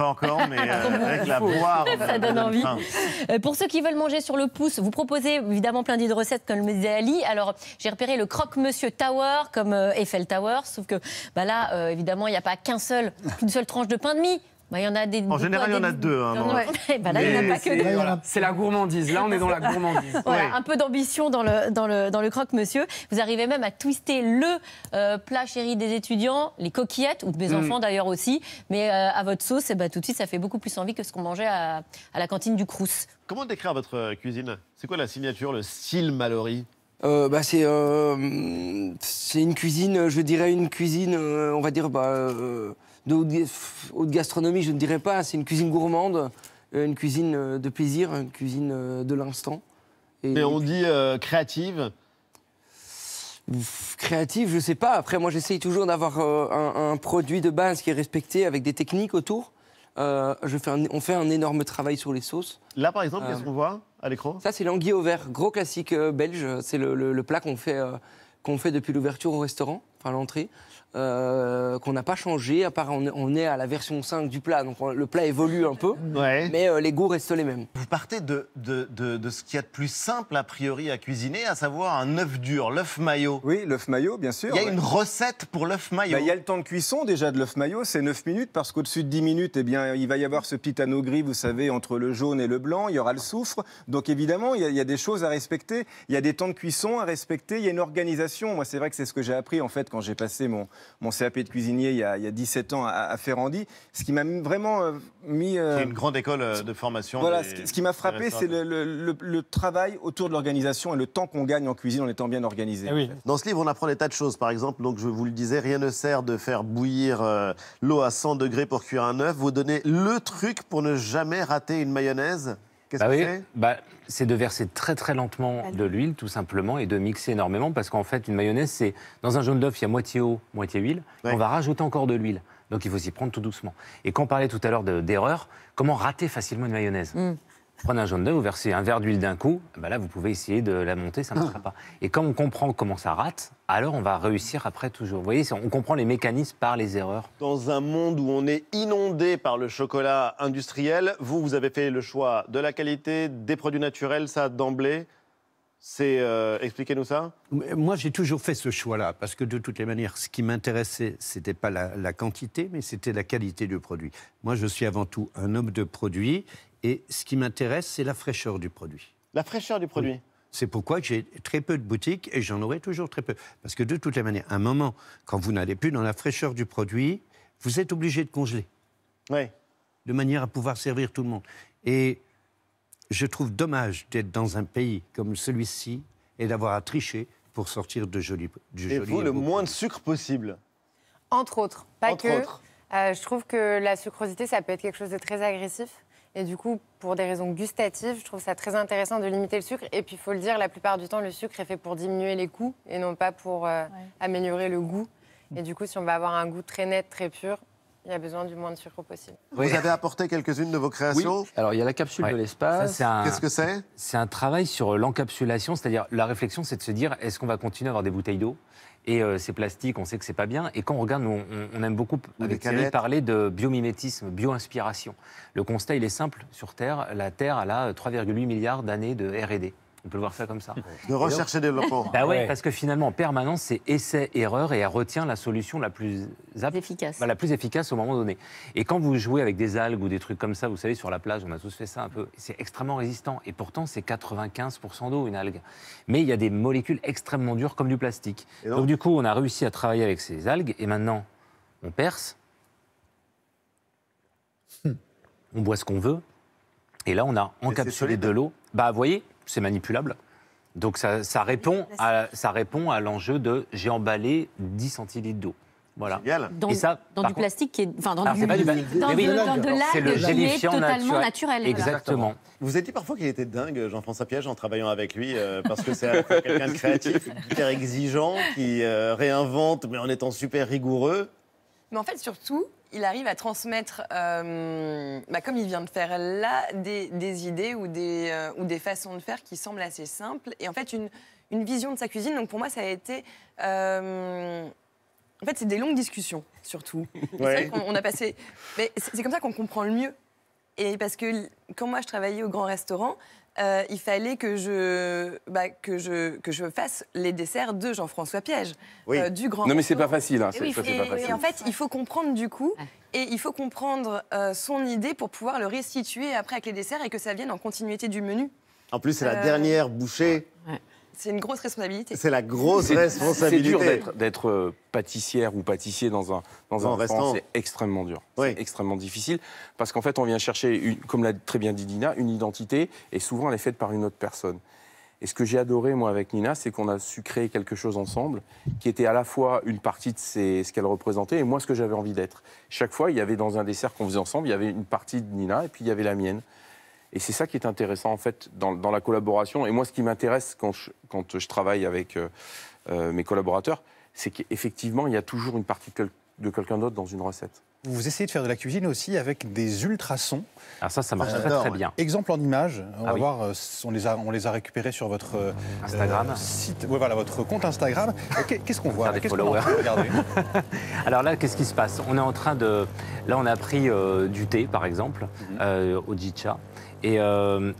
A: pas encore, mais euh,
K: avec la boire. Ça donne euh, envie. Euh, pour ceux qui veulent manger sur le pouce, vous proposez évidemment plein d'idées de recettes, comme le disait Alors, j'ai repéré le croque-monsieur Tower, comme Eiffel Tower, sauf que bah là, évidemment, il n'y a pas qu'un seul, qu'une seule tranche de pain de mie en a général, il y en a deux. Hein, eh ben, là, il n'y en a pas que deux.
J: C'est la gourmandise. Là, on est dans la gourmandise. Un
K: peu d'ambition dans le, dans le, dans croque-monsieur. Vous arrivez même à twister le euh, plat chéri des étudiants, les coquillettes, ou de mes mm. enfants d'ailleurs aussi. Mais euh, à votre sauce, et eh ben, tout de suite, ça fait beaucoup plus envie que ce qu'on mangeait à, la cantine du Crous.
A: Comment décrire votre euh, cuisine C'est quoi la signature, le style
J: Mallory bah, c'est une cuisine, je dirais une cuisine, on va dire, bah, de haute, gastronomie, je ne dirais pas. C'est une cuisine gourmande, euh, une cuisine euh, de plaisir, une cuisine euh, de l'instant. Et, on dit créative Créative, je ne sais pas. Après, moi, j'essaye toujours d'avoir un, produit de base qui est respecté avec des techniques autour. je fais on fait un énorme travail sur les sauces. Là, par exemple, qu'est-ce qu'on voit à l'écran Ça, c'est l'anguille au vert, gros classique belge. C'est le, plat qu'on fait depuis l'ouverture au restaurant enfin l'entrée, euh, qu'on n'a pas changé, à part on, est à la version 5 du plat, donc le plat évolue un peu, mais euh, les goûts restent les mêmes. Vous
A: partez de, de, de, ce qu'il y a de plus simple a priori à cuisiner, à savoir un œuf dur, l'œuf maillot. Oui, l'œuf maillot, bien sûr. Il y a une
J: recette
A: pour l'œuf maillot. Bah, il y a
L: le temps de cuisson déjà de l'œuf maillot, c'est 9 minutes, parce qu'au-dessus de 10 minutes, et eh bien, il va y avoir ce petit anneau gris, vous savez, entre le jaune et le blanc, il y aura le soufre, donc évidemment, il y, a, il y a des choses à respecter, il y a des temps de cuisson à respecter, il y a une organisation. Moi, c'est vrai que c'est ce que j'ai appris en fait quand j'ai passé mon, mon CAP de cuisinier il y a, il y 17 ans à, Ferrandi. Ce qui m'a vraiment euh, mis. Euh, une
A: grande école euh, de formation. Voilà, ce qui, m'a frappé, c'est
L: le, travail autour de l'organisation et le
A: temps qu'on gagne en cuisine en étant bien organisé. Eh Dans ce livre, on apprend des tas de choses. Par exemple, donc je vous le disais, rien ne sert de faire bouillir l'eau à 100 degrés pour cuire un œuf. Vous donnez le truc pour ne jamais rater une mayonnaise Qu'est-ce bah c'est
D: bah, C'est de verser très très lentement de l'huile, tout simplement, et de mixer énormément, parce qu'en fait, une mayonnaise, c'est. Dans un jaune d'œuf, il y a moitié eau, moitié huile. On va rajouter encore de l'huile. Donc il faut s'y prendre tout doucement. Et quand on parlait tout à l'heure d'erreur, comment rater facilement une mayonnaise hmm prenez un jaune d'œuf, vous versez un verre d'huile d'un coup, bah là vous pouvez essayer de la monter, ça ne marchera ah. pas. Et quand on comprend comment ça rate, alors on va réussir après toujours. Vous voyez, on comprend les mécanismes par les erreurs.
A: Dans un monde où on est inondé par le chocolat industriel, vous, vous avez fait le choix de la qualité, des produits naturels, ça d'emblée. Euh, expliquez-nous ça.
H: Moi, j'ai toujours fait ce choix-là parce que de toutes les manières, ce qui m'intéressait, c'était pas la, la, quantité, mais c'était la qualité du produit. Moi, je suis avant tout un homme de produit et ce qui m'intéresse, c'est la fraîcheur du produit. La fraîcheur du produit C'est pourquoi j'ai très peu de boutiques et j'en aurai toujours très peu. Parce que de toutes les manières, à un moment, quand vous n'allez plus dans la fraîcheur du produit, vous êtes obligé de congeler. Oui. De manière à pouvoir servir tout le monde. Et je trouve dommage d'être dans un pays comme celui-ci et d'avoir à tricher pour sortir de joli du Et joli vous, le moins de sucre possible.
N: Entre autres, pas Entre Autres. Euh, je trouve que la sucrosité, ça peut être quelque chose de très agressif. Et du coup, pour des raisons gustatives, je trouve ça très intéressant de limiter le sucre. Et puis, il faut le dire, la plupart du temps, le sucre est fait pour diminuer les coûts et non pas pour euh, améliorer le goût. Mm. Et du coup, si on va avoir un goût très net, très pur, il y a besoin du moins de sucre possible. Vous
D: avez apporté quelques-unes de vos créations oui. Alors, il y a la capsule de l'espace. Qu'est-ce que c'est C'est un travail sur euh, l'encapsulation, c'est-à-dire la réflexion, c'est de se dire est-ce qu'on va continuer à avoir des bouteilles d'eau et euh, ces plastiques, on sait que c'est pas bien. Et quand on regarde, on, aime beaucoup avec parler de biomimétisme, bio-inspiration. Le constat, il est simple. Sur Terre, la Terre, elle a 3,8 euh, milliards d'années de R&D. On peut le voir ça comme ça. De rechercher
A: des développement. Bah oui, parce
D: que finalement, en permanence, c'est essai-erreur et elle retient la solution la plus efficace. Bah, la plus efficace au moment donné. Et quand vous jouez avec des algues ou des trucs comme ça, vous savez, sur la plage, on a tous fait ça un peu, c'est extrêmement résistant. Et pourtant, c'est 95% d'eau, une algue. Mais il y a des molécules extrêmement dures comme du plastique. Donc, du coup, on a réussi à travailler avec ces algues et maintenant, on perce. Hmm. On boit ce qu'on veut. Et là, on a encapsulé de l'eau. Bah, vous voyez, c'est manipulable. Donc ça, répond à, ça répond à l'enjeu de j'ai emballé 10 centilitres d'eau. Voilà. donc et ça, dans du plastique
K: qui est. Enfin, dans du, est de, C'est le gélifiant totalement naturel. Exactement.
A: Vous avez dit parfois qu'il était dingue, Jean-François Piège, en travaillant avec lui, euh, parce que c'est quelqu'un de créatif, hyper exigeant, qui euh, réinvente, mais en étant super rigoureux.
F: Mais en fait, surtout, il arrive à transmettre, euh, bah, comme il vient de faire là, des, idées ou des, euh, ou des façons de faire qui semblent assez simples. Et en fait, une, vision de sa cuisine. Donc pour moi, ça a été... Euh, en fait, c'est des longues discussions, surtout. On, a passé... mais C'est comme ça qu'on comprend le mieux. Et parce que quand moi, je travaillais au grand restaurant, euh, il fallait que je, bah, que, je, que je fasse les desserts de Jean-François Piège, euh, du grand. Non, mais c'est pas facile. Hein, pas facile. en fait, il faut comprendre du coup, et il faut comprendre euh, son idée pour pouvoir le restituer après avec les desserts et que ça vienne en continuité du menu.
E: En plus, c'est la dernière bouchée.
F: C'est une grosse responsabilité. C'est la
E: grosse responsabilité. C'est dur d'être euh, pâtissière ou pâtissier dans un, dans un restaurant. C'est extrêmement dur. C'est extrêmement difficile parce qu'en fait, on vient chercher, comme l'a très bien dit Nina, une identité et souvent elle est faite par une autre personne. Et ce que j'ai adoré, moi, avec Nina, c'est qu'on a su créer quelque chose ensemble qui était à la fois une partie de ce qu'elle représentait et moi, ce que j'avais envie d'être. Chaque fois, il y avait dans un dessert qu'on faisait ensemble, il y avait une partie de Nina et puis il y avait la mienne. Et c'est ça qui est intéressant, en fait, dans, la collaboration. Et moi, ce qui m'intéresse quand je, travaille avec euh, euh, mes collaborateurs, c'est qu'effectivement, il y a toujours une partie de, quelqu'un d'autre dans une recette.
G: Vous essayez de faire de la cuisine aussi avec des ultrasons. Ah ça, ça marche euh, très, très bien. Exemple en images. On ah voir, on les, a, on les a récupérés sur votre Instagram. site, votre compte Instagram. Qu'est-ce qu'on voit
D: Alors là, qu'est-ce qui se passe On est en train de... Là, on a pris du thé, par exemple, mhm. au Jicha. Et, euh,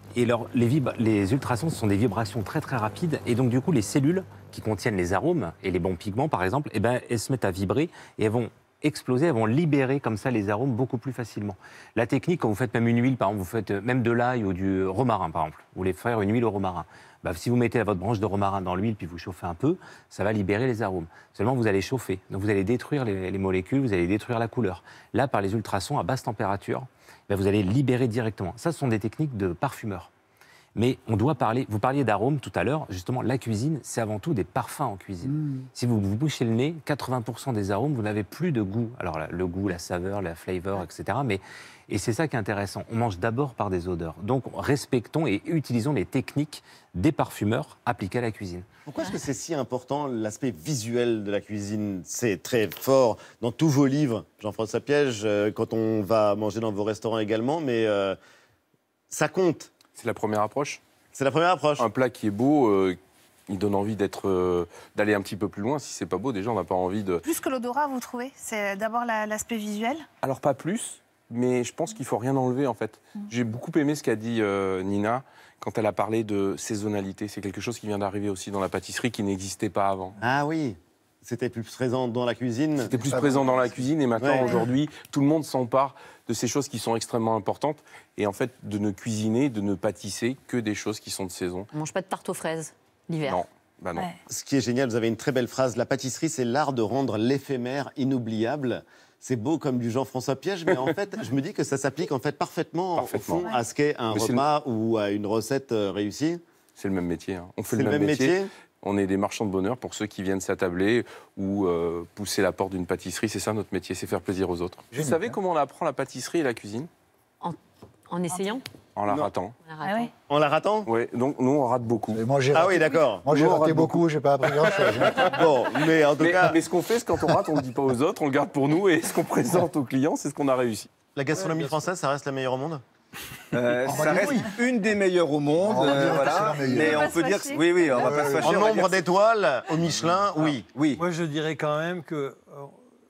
D: les, ultrasons, ce sont des vibrations très très rapides. Et donc, du coup, les cellules qui contiennent les arômes et les bons pigments, par exemple, eh ben, elles se mettent à vibrer et elles vont exploser, elles vont libérer comme ça les arômes beaucoup plus facilement. La technique, quand vous faites même une huile, par exemple, vous faites même de l'ail ou du romarin, par exemple, vous voulez faire une huile au romarin. Bah, si vous mettez votre branche de romarin dans l'huile, puis vous chauffez un peu, ça va libérer les arômes. Seulement, vous allez chauffer. Donc, vous allez détruire les molécules, vous allez détruire la couleur. Là, par les ultrasons à basse température, ben, vous allez libérer directement. Ça, ce sont des techniques de parfumeurs. Mais on doit parler, vous parliez d'arômes tout à l'heure, justement, la cuisine, c'est avant tout des parfums en cuisine. Mmh. Si vous vous bouchez le nez, 80% des arômes, vous n'avez plus de goût. Alors le goût, la saveur, la flavor, etc. Mais et c'est ça qui est intéressant. On mange d'abord par des odeurs. Donc respectons et utilisons les techniques des parfumeurs appliquées à la cuisine.
A: Pourquoi est-ce que c'est si important l'aspect visuel de la cuisine C'est très fort dans tous vos livres, Jean-François Piège, euh, quand on va manger dans vos restaurants également, mais euh,
E: ça compte. C'est la première approche C'est la première approche. Un plat qui est beau. Euh, il donne envie d'être, d'aller un petit peu plus loin. Si c'est pas beau, déjà, on n'a pas envie de.
O: Plus que l'odorat, vous trouvez
P: C'est d'abord l'aspect visuel
E: Alors, pas plus, mais je pense qu'il faut rien enlever en fait. Mm. J'ai beaucoup aimé ce qu'a dit euh, Nina quand elle a parlé de saisonnalité. C'est quelque chose qui vient d'arriver aussi dans la pâtisserie qui n'existait pas avant. Ah oui. C'était plus présent dans la cuisine. C'était plus présent dans la cuisine et maintenant aujourd'hui, tout le monde s'empare de ces choses qui sont extrêmement importantes et en fait de ne cuisiner, de ne pâtisser que des choses qui sont de saison.
K: On mange pas de tarte aux fraises l'hiver. Non.
A: Bah non. Ce qui est génial, vous avez une très belle phrase. La pâtisserie, c'est l'art de rendre l'éphémère inoubliable c'est beau comme du Jean-François Piège, mais en fait, je me dis que ça s'applique en fait parfaitement, Au fond, à
E: ce qu'est un ou à une recette euh, réussie. C'est le même métier. Hein. On fait le, même, métier. On est des marchands de bonheur pour ceux qui viennent s'attabler ou euh, pousser la porte d'une pâtisserie. C'est ça notre métier, c'est faire plaisir aux autres. Vous savez comment on apprend la pâtisserie et la cuisine en essayant ah en la ratant. En la ratant Oui, donc nous on rate beaucoup. ah oui, d'accord. Moi j'ai raté
G: beaucoup, j'ai pas appris grand-chose.
E: bon, mais en tout cas... Mais ce qu'on fait, c'est quand on rate, on ne dit pas aux autres, on le garde pour nous et ce qu'on présente aux clients, c'est ce qu'on a réussi.
A: La gastronomie française, ça reste la meilleure au monde
L: euh, ça reste une des meilleures au monde, euh, mais on, peut dire oui, oui, on En nombre
A: d'étoiles
L: au Michelin, oui,
M: oui. Moi, je dirais quand même que euh,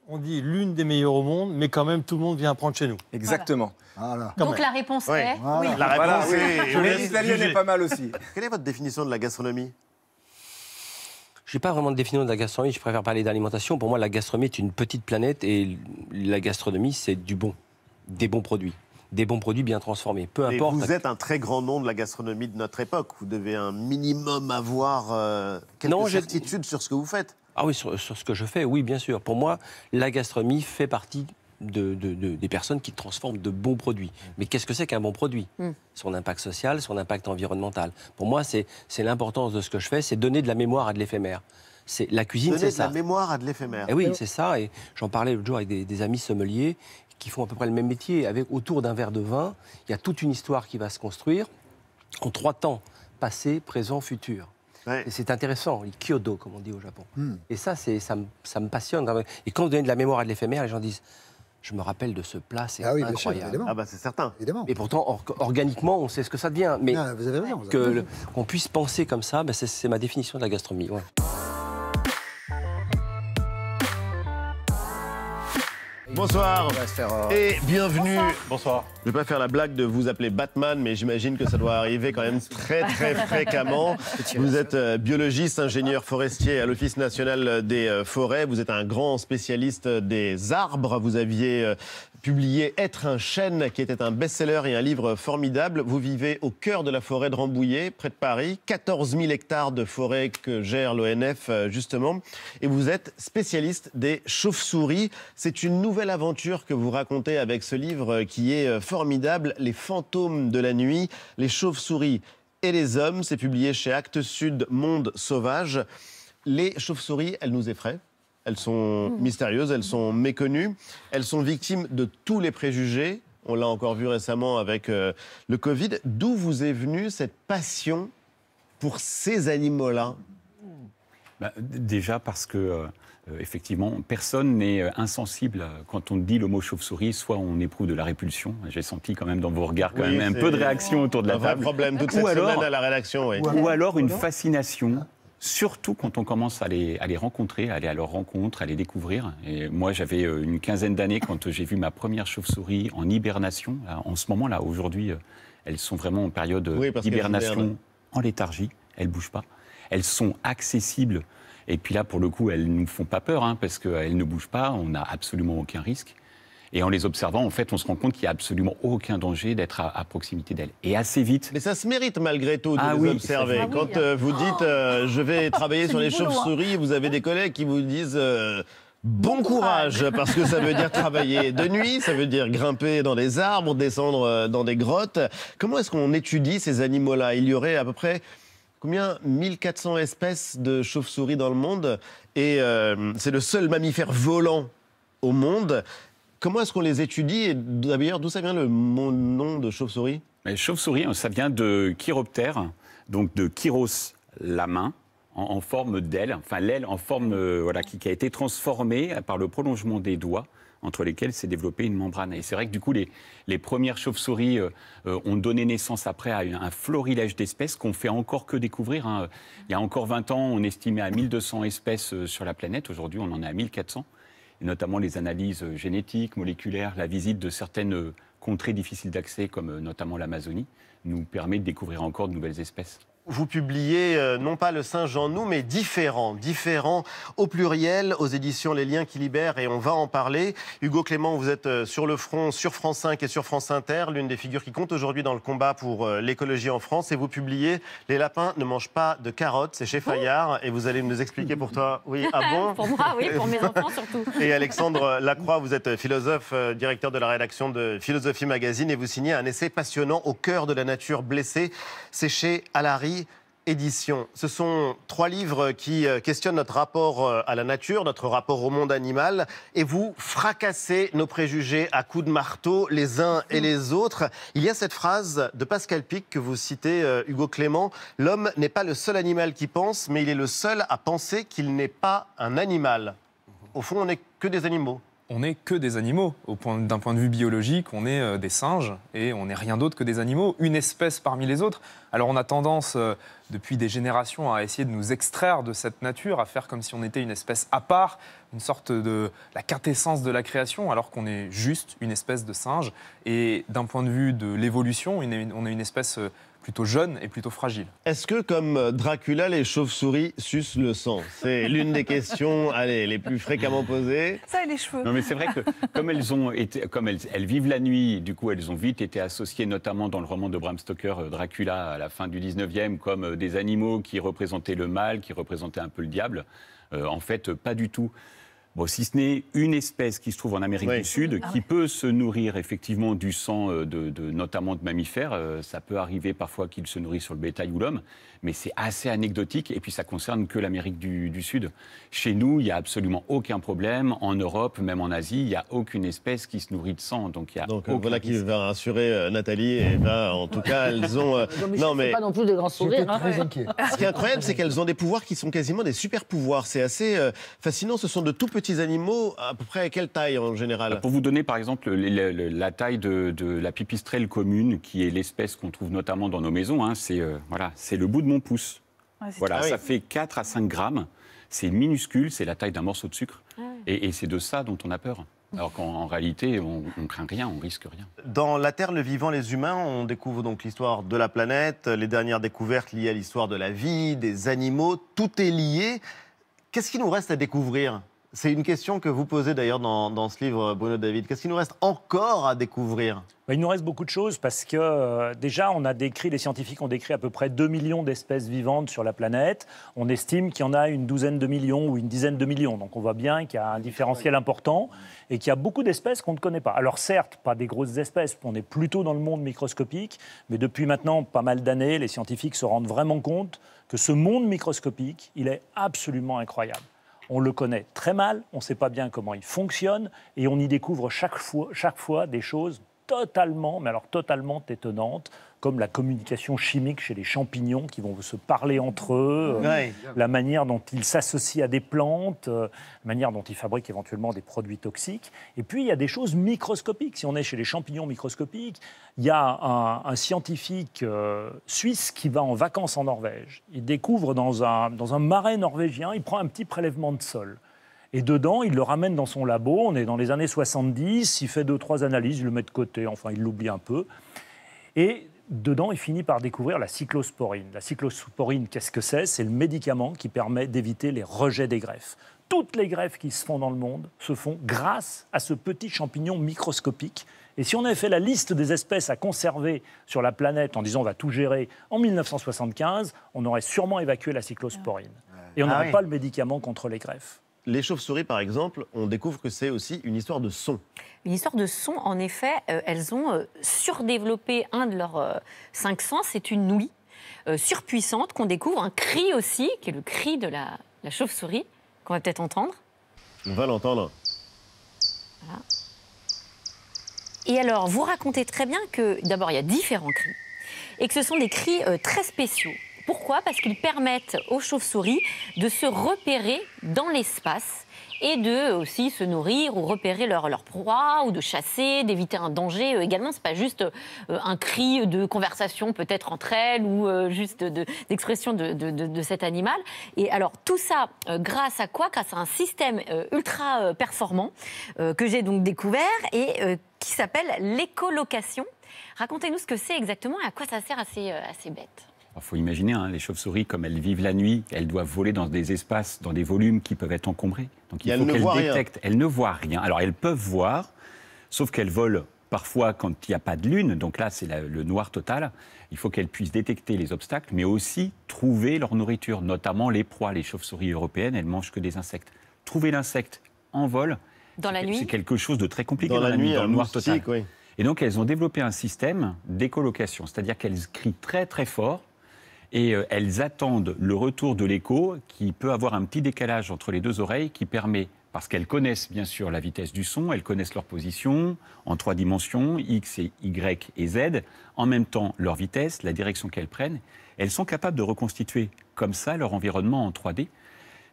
M: on dit l'une des meilleures au monde, mais quand même tout le monde vient prendre chez nous. Exactement. Donc la
K: réponse est
M: oui. La réponse est Mais l'italienne est pas
A: mal aussi. Quelle est votre définition de la gastronomie
C: je n'ai pas vraiment de définition de la gastronomie, je préfère parler d'alimentation. Pour moi, la gastronomie est une petite planète et la gastronomie, c'est du bon, des bons produits des bons produits bien transformés. Peu importe. Vous êtes
A: un très grand nom de la gastronomie de notre époque. Vous devez un minimum avoir
C: euh, quelques certitudes sur ce que vous faites. Ah oui, sur, ce que je fais, oui, bien sûr. Pour moi, la gastronomie fait partie des personnes qui transforment de bons produits. Mais qu'est-ce que c'est qu'un bon produit mm. Son impact social, son impact environnemental. Pour moi, c'est l'importance de ce que je fais, c'est donner de la mémoire à de l'éphémère. C'est la cuisine, c'est ça. Donner
A: de la mémoire à de l'éphémère. Et eh oui, c'est
C: ça. Et j'en parlais l'autre jour avec des, des amis sommeliers qui font à peu près le même métier. Avec autour d'un verre de vin, il y a toute une histoire qui va se construire en trois temps passé, présent, futur c'est intéressant, les kyodo, comme on dit au Japon. Hmm. Et ça, ça me, ça me passionne. Et quand vous donnez de la mémoire à de l'éphémère, les gens disent je me rappelle de ce plat, c'est ah incroyable. ah bah c'est certain. Évidemment. Et pourtant, organiquement, on sait ce que ça devient. Mais ah, qu'on puisse penser comme ça, bah, c'est ma définition de la gastronomie.
A: Bonsoir. Euh, Et bienvenue. Bonsoir. Je vais pas faire la blague de vous appeler Batman, mais j'imagine que ça doit arriver quand même très très fréquemment. Vous êtes euh, biologiste, ingénieur forestier à l'Office national des euh, forêts. Vous êtes un grand spécialiste des arbres. Vous aviez publié Être un chêne, qui était un best-seller et un livre formidable. Vous vivez au cœur de la forêt de Rambouillet, près de Paris, 14 000 hectares de forêt que gère l'ONF, euh, justement. Et vous êtes spécialiste des chauves-souris. C'est une nouvelle aventure que vous racontez avec ce livre qui est euh, formidable, Les fantômes de la nuit, les chauves-souris et les hommes. C'est publié chez Actes Sud, Monde Sauvage. Les chauves-souris, elles nous effraient elles sont hmm. mystérieuses, elles hmm. sont méconnues, elles sont victimes de tous les préjugés. On l'a encore vu récemment avec euh, le Covid. D'où vous est venue cette passion pour ces animaux-là
Q: bah, Déjà parce que euh, euh, effectivement, personne n'est insensible quand on dit le mot chauve-souris, soit on éprouve de la répulsion. J'ai senti quand même dans vos regards quand même un peu de réaction autour de la un problème toute à
A: la rédaction. Ou alors une
Q: fascination surtout quand on commence à les, rencontrer, à aller à leur rencontre, à les découvrir. Et moi, j'avais euh, une quinzaine d'années quand euh, j'ai vu ma première chauve-souris en hibernation. Euh, en ce moment, là, aujourd'hui, elles sont vraiment en période d'hibernation, en léthargie. Elles ne bougent pas. Elles sont accessibles. Et puis là, pour le coup, elles ne nous font pas peur, hein, parce qu'elles ne bougent pas, on n'a absolument aucun risque. Et en les observant, en fait, on se rend compte qu'il n'y a absolument aucun danger d'être à, proximité d'elles. Et assez vite. Mais ça se mérite malgré tout de ah les observer. Quand ah hein.
A: euh, vous dites oh. euh, je vais travailler sur les hein. chauves-souris, vous avez des collègues qui vous disent. Euh, bon courage, parce que ça veut dire travailler de nuit, ça veut dire grimper dans des arbres, descendre dans des grottes. Comment est-ce qu'on étudie ces animaux-là Il y aurait à peu près combien 1400 espèces de chauves-souris dans le monde, et c'est le seul mammifère volant au monde. Comment est-ce qu'on les étudie Et d'ailleurs, d'où ça vient le nom de chauve-souris
Q: Chauve-souris, hein, ça vient de chiroptère, donc de chiros, la main, en, forme d'aile, enfin l'aile en forme, euh, voilà, qui, a été transformée par le prolongement des doigts entre lesquels s'est développée une membrane. Et c'est vrai que du coup, les, premières chauves-souris euh, euh, ont donné naissance après à un, florilège d'espèces qu'on fait encore que découvrir. Hein. Il y a encore 20 ans, on estimait à 1200 espèces sur la planète. Aujourd'hui, on en est à 1400 notamment les analyses euh, génétiques, moléculaires, la visite de certaines euh, contrées difficiles d'accès, comme euh, notamment l'Amazonie, nous permet de découvrir encore de nouvelles espèces
A: vous publiez euh, non pas le Saint Jean nous, mais différent, différent au pluriel aux éditions Les Liens qui libèrent et on va en parler. Hugo Clément, vous êtes euh, sur le front sur France 5 et sur France Inter, l'une des figures qui compte aujourd'hui dans le combat pour euh, l'écologie en France et vous publiez Les lapins ne mangent pas de carottes, c'est chez oh. Fayard et vous allez nous expliquer pour toi. Oui, ah bon Pour moi, oui, pour mes enfants surtout. et Alexandre Lacroix, vous êtes philosophe, directeur de la rédaction de Philosophie Magazine et vous signez un essai passionnant au cœur de la nature blessée, c'est chez Alary édition. Ce sont trois livres qui euh, questionnent notre rapport euh, à la nature, notre rapport au monde animal, et vous fracassez nos préjugés à coups de marteau les uns et mm. les autres. Il y a cette phrase de Pascal Pic que vous citez, euh, Hugo Clément, L'homme n'est pas le seul animal qui pense, mais il est le seul à penser qu'il n'est pas un animal. Au fond, on n'est que des animaux
E: on n'est que des animaux. D'un point de vue biologique, on est des singes et on n'est rien d'autre que des animaux, une espèce parmi les autres. Alors on a tendance depuis des générations à essayer de nous extraire de cette nature, à faire comme si on était une espèce à part, une sorte de la quintessence de la création, alors qu'on est juste une espèce de singe. Et d'un point de vue de l'évolution, on est une espèce euh, plutôt jeune et plutôt fragile.
A: Est-ce que, comme Dracula, les chauves-souris
Q: sucent le sang C'est l'une des questions les plus fréquemment posées. Ça
I: et les cheveux. mais c'est vrai que,
Q: comme, elles, ont été, comme elles, vivent la nuit, du coup, elles ont vite été associées, notamment dans le roman de Bram Stoker, euh, Dracula, à la fin du 19e, comme euh, des animaux qui représentaient le mal, qui représentaient un peu le diable. Euh, en fait, pas du tout si ce n'est une espèce qui se trouve en Amérique du Sud, ah qui peut se nourrir effectivement du sang, euh, de, notamment de mammifères, euh, ça peut arriver parfois qu'il se nourrit sur le bétail ou l'homme, mais c'est assez anecdotique et puis ça concerne que l'Amérique du, Sud. Chez nous, il n'y a absolument aucun problème. En Europe, même en Asie, il n'y a aucune espèce qui se nourrit de sang. Donc, il y a donc euh, voilà qui
A: va rassurer euh, Nathalie eh ben, En tout cas, elles ont. Euh, non, mais pas non plus
P: des grands sourires. Hein. Ce qui est incroyable, c'est
A: qu'elles ont des pouvoirs qui sont quasiment des super pouvoirs. C'est assez fascinant. Ce sont de tout petits animaux, à peu près à quelle taille
Q: en général Pour vous donner par exemple la taille de, la pipistrelle commune, qui est l'espèce qu'on trouve notamment dans nos maisons, hein, c'est voilà, c'est le bout de mon pouce. voilà, ça fait 4 à 5 grammes. C'est minuscule, c'est la taille d'un morceau de sucre. Ah et, c'est de ça dont on a peur. Alors qu'en réalité, on, ne craint rien, on risque rien.
A: Dans La Terre, le vivant, les humains, on découvre donc l'histoire de la planète, les dernières découvertes liées à l'histoire de la vie, des animaux, tout est lié. Qu'est-ce qui nous reste à découvrir c'est une question que vous posez d'ailleurs dans,
R: ce livre, Bruno David. Qu'est-ce qu'il nous reste encore à découvrir bah, Il nous reste beaucoup de choses parce que euh, déjà, on a décrit, les scientifiques ont décrit à peu près 2 millions d'espèces vivantes sur la planète. On estime qu'il y en a une douzaine de millions ou une dizaine de millions. Donc on voit bien qu'il y a un différentiel important et qu'il y a beaucoup d'espèces qu'on ne connaît pas. Alors certes, pas des grosses espèces, on est plutôt dans le monde microscopique, mais depuis maintenant pas mal d'années, les scientifiques se rendent vraiment compte que ce monde microscopique, il est absolument incroyable on le connaît très mal, on ne sait pas bien comment il fonctionne, et on y découvre chaque fois, des choses totalement, mais alors totalement étonnantes, comme la communication chimique chez les champignons qui vont se parler entre eux, euh, la manière dont ils s'associent à des plantes, euh, la manière dont ils fabriquent éventuellement des produits toxiques. Et puis, il y a des choses microscopiques. Si on est chez les champignons microscopiques, il y a un, scientifique euh, suisse qui va en vacances en Norvège. Il découvre dans un, dans un marais norvégien, il prend un petit prélèvement de sol. Et dedans, il le ramène dans son labo. On est dans les années 70. Il fait deux, trois analyses, il le met de côté. Enfin, il l'oublie un peu. Et dedans, il finit par découvrir la cyclosporine. La cyclosporine, qu'est-ce que c'est C'est le médicament qui permet d'éviter les rejets des greffes. Toutes les greffes qui se font dans le monde se font grâce à ce petit champignon microscopique. Et si on avait fait la liste des espèces à conserver sur la planète en disant on va tout gérer en 1975, on aurait sûrement évacué la cyclosporine. Ah Et on ah n'aurait pas le médicament contre les greffes
A: les chauves-souris, par exemple, on découvre que c'est aussi une
K: histoire de son. Une histoire de son, en effet. Euh, elles ont euh, surdéveloppé un de leurs euh, cinq sens, c'est une ouïe surpuissante qu'on découvre, un cri aussi, qui est le cri de la, chauve-souris, qu'on va peut-être entendre.
A: On va l'entendre.
K: Et alors, vous racontez très bien que, d'abord, il y a différents cris, et que ce sont des cris très spéciaux. Pourquoi Parce qu'ils permettent aux chauves-souris de se repérer dans l'espace et de aussi se nourrir ou repérer leur, leur proie ou de chasser, d'éviter un danger euh, également. Ce n'est pas juste euh, un cri de conversation peut-être entre elles ou euh, juste d'expression de, de, de, cet animal. Et alors tout ça grâce à quoi Grâce à un système ultra performant que j'ai donc découvert et qui s'appelle l'écolocation. Racontez-nous ce que c'est exactement et à quoi ça sert à ces, à ces bêtes.
Q: Il faut imaginer, hein, les chauves-souris, comme elles vivent la nuit, elles doivent voler dans des espaces, dans des volumes qui peuvent être encombrés. Donc il faut qu'elles détectent. Elles ne voient rien. Alors elles peuvent voir, sauf qu'elles volent parfois quand il n'y a pas de lune, donc là c'est le noir total, il faut qu'elles puissent détecter les obstacles, mais aussi trouver leur nourriture, notamment les proies. Les chauves-souris européennes, elles mangent que des insectes. Trouver l'insecte en vol, c'est quelque chose de très compliqué dans, la, nuit, dans le noir total. Et donc elles ont développé un système d'écolocation, c'est-à-dire qu'elles crient très très fort et euh, elles attendent le retour de l'écho qui peut avoir un petit décalage entre les deux oreilles qui permet parce qu'elles connaissent bien sûr la vitesse du son, elles connaissent leur position en trois dimensions, X et Y et Z, en même temps leur vitesse, la direction qu'elles prennent. Elles sont capables de reconstituer comme ça leur environnement en 3D.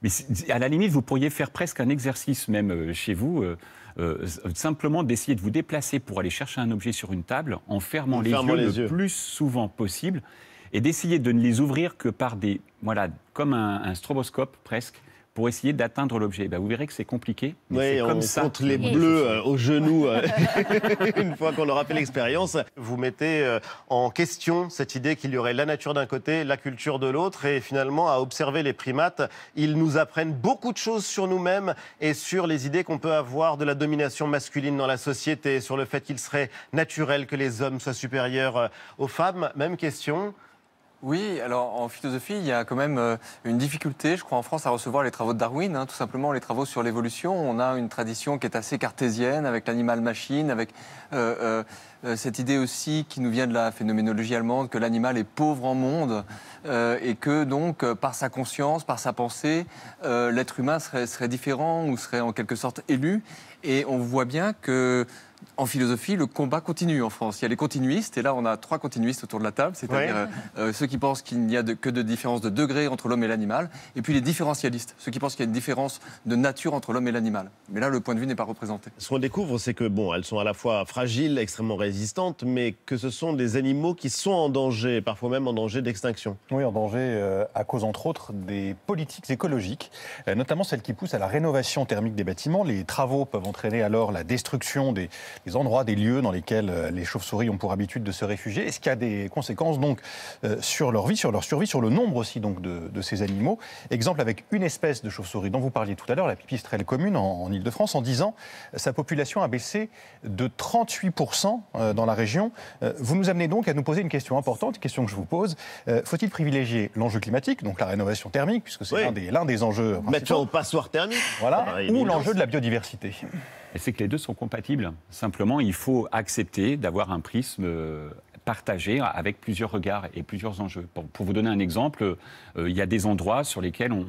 Q: Mais à la limite, vous pourriez faire presque un exercice même euh, chez vous, euh, simplement d'essayer de vous déplacer pour aller chercher un objet sur une table en fermant, les yeux le plus souvent possible et d'essayer de ne les ouvrir que par des, voilà, comme un, stroboscope presque, pour essayer d'atteindre l'objet. Ben, vous verrez que c'est compliqué. Mais oui, on comme ça. compte les bleus euh, au genou euh, une fois qu'on aura fait l'expérience. Vous mettez euh, en
A: question cette idée qu'il y aurait la nature d'un côté, la culture de l'autre. Et finalement, à observer les primates, ils nous apprennent beaucoup de choses sur nous-mêmes et sur les idées qu'on peut avoir de la domination masculine dans la société, sur le fait qu'il serait naturel que les hommes soient supérieurs aux
J: femmes. Même question. Oui, alors en philosophie, il y a quand même euh, une difficulté, je crois, en France à recevoir les travaux de Darwin, hein, tout simplement les travaux sur l'évolution. On a une tradition qui est assez cartésienne avec l'animal-machine, avec euh, euh, cette idée aussi qui nous vient de la phénoménologie allemande que l'animal est pauvre en monde et que donc par sa conscience, par sa pensée, l'être humain serait, serait différent ou serait en quelque sorte élu. Et on voit bien que en philosophie, le combat continue en France. Il y a les continuistes, et là on a trois continuistes autour de la table, c'est-à-dire euh, euh, ceux qui pensent qu'il n'y a que de différence de degré entre l'homme et l'animal, et puis les différentialistes, ceux qui pensent qu'il y a une différence de nature entre l'homme et l'animal. Mais là, le point de vue n'est pas représenté.
A: Ce qu'on découvre, c'est que, bon, elles sont à la fois fragiles, extrêmement résistantes, mais que ce sont des animaux qui sont en danger, parfois même en danger d'extinction.
G: Oui, en danger euh, à cause, entre autres, des politiques écologiques, notamment celles qui poussent à la rénovation thermique des bâtiments. Les travaux peuvent entraîner alors la destruction des des endroits, des lieux dans lesquels euh, les chauves-souris ont pour habitude de se réfugier, est ce qu'il y a des conséquences donc euh, sur leur vie, sur leur survie, sur le nombre aussi donc de, ces animaux. Exemple avec une espèce de chauve-souris dont vous parliez tout à l'heure, la pipistrelle commune en, Ile-de-France, en 10 ans, euh, sa population a baissé de 38% dans la région. Vous nous amenez donc à nous poser une question importante, une question que je vous pose. Faut-il privilégier l'enjeu climatique, donc la rénovation thermique, puisque c'est
Q: l'un des, enjeux. Mettre bah,
A: Voilà, ah, ou l'enjeu
Q: de la biodiversité c'est que les deux sont compatibles. Simplement, il faut accepter d'avoir un prisme euh, partagé avec plusieurs regards et plusieurs enjeux. Pour, vous donner un exemple, euh, il y a des endroits sur lesquels on,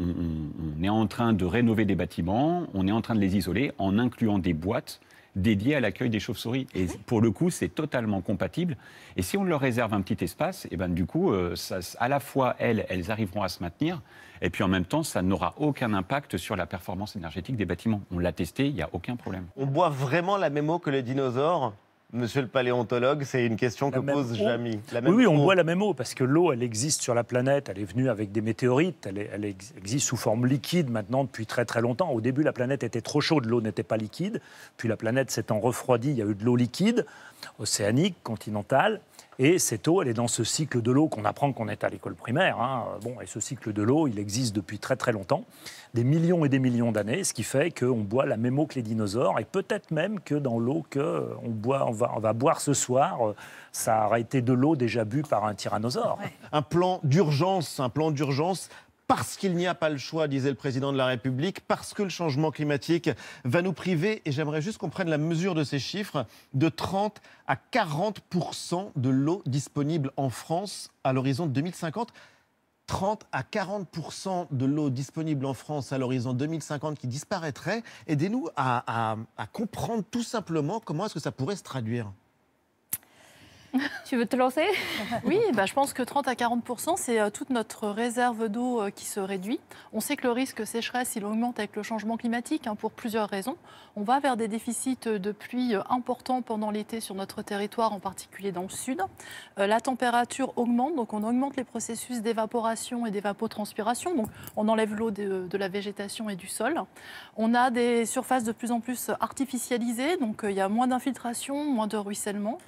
Q: est en train de rénover des bâtiments, on est en train de les isoler en incluant des boîtes dédiées à l'accueil des chauves-souris. Et pour le coup, c'est totalement compatible. Et si on leur réserve un petit espace, et eh ben, du coup, euh, ça, à la fois elles, elles arriveront à se maintenir, et puis en même temps, ça n'aura aucun impact sur la performance énergétique des bâtiments. On l'a testé, il n'y a aucun problème.
A: On boit vraiment la même eau que les dinosaures Monsieur le paléontologue, c'est une question que pose Jamy. oui, oui on boit
R: la même eau parce que l'eau, elle existe sur la planète. Elle est venue avec des météorites. Elle, elle, existe sous forme liquide maintenant depuis très très longtemps. Au début, la planète était trop chaude, l'eau n'était pas liquide. Puis la planète s'étant refroidie, il y a eu de l'eau liquide, océanique, continentale. Et cette eau, elle est dans ce cycle de l'eau qu'on apprend qu'on est à l'école primaire. Hein. Bon, et ce cycle de l'eau, il existe depuis très très longtemps, des millions et des millions d'années, ce qui fait qu'on boit la même eau que les dinosaures, et peut-être même que dans l'eau qu'on euh, on va, on va, boire ce soir, euh, ça a été de l'eau déjà bue par un tyrannosaure.
A: Un plan d'urgence, un plan d'urgence parce qu'il n'y a pas le choix, disait le président de la République, parce que le changement climatique va nous priver, et j'aimerais juste qu'on prenne la mesure de ces chiffres, de 30 à 40 de l'eau disponible en France à l'horizon 2050. 30 à 40 de l'eau disponible en France à l'horizon 2050 qui disparaîtrait. Aidez-nous à, à comprendre tout simplement comment est-ce que ça pourrait se traduire.
O: tu veux te lancer Oui, bah, je pense que 30 à 40 c'est euh, toute notre réserve d'eau euh, qui se réduit. On sait que le risque sécheresse, augmente avec le changement climatique hein, pour plusieurs raisons. On va vers des déficits de pluie euh, importants pendant l'été sur notre territoire, en particulier dans le sud. la température augmente, donc on augmente les processus d'évaporation et d'évapotranspiration. Donc on enlève l'eau de, la végétation et du sol. On a des surfaces de plus en plus artificialisées, donc il y a moins d'infiltration, moins de ruissellement.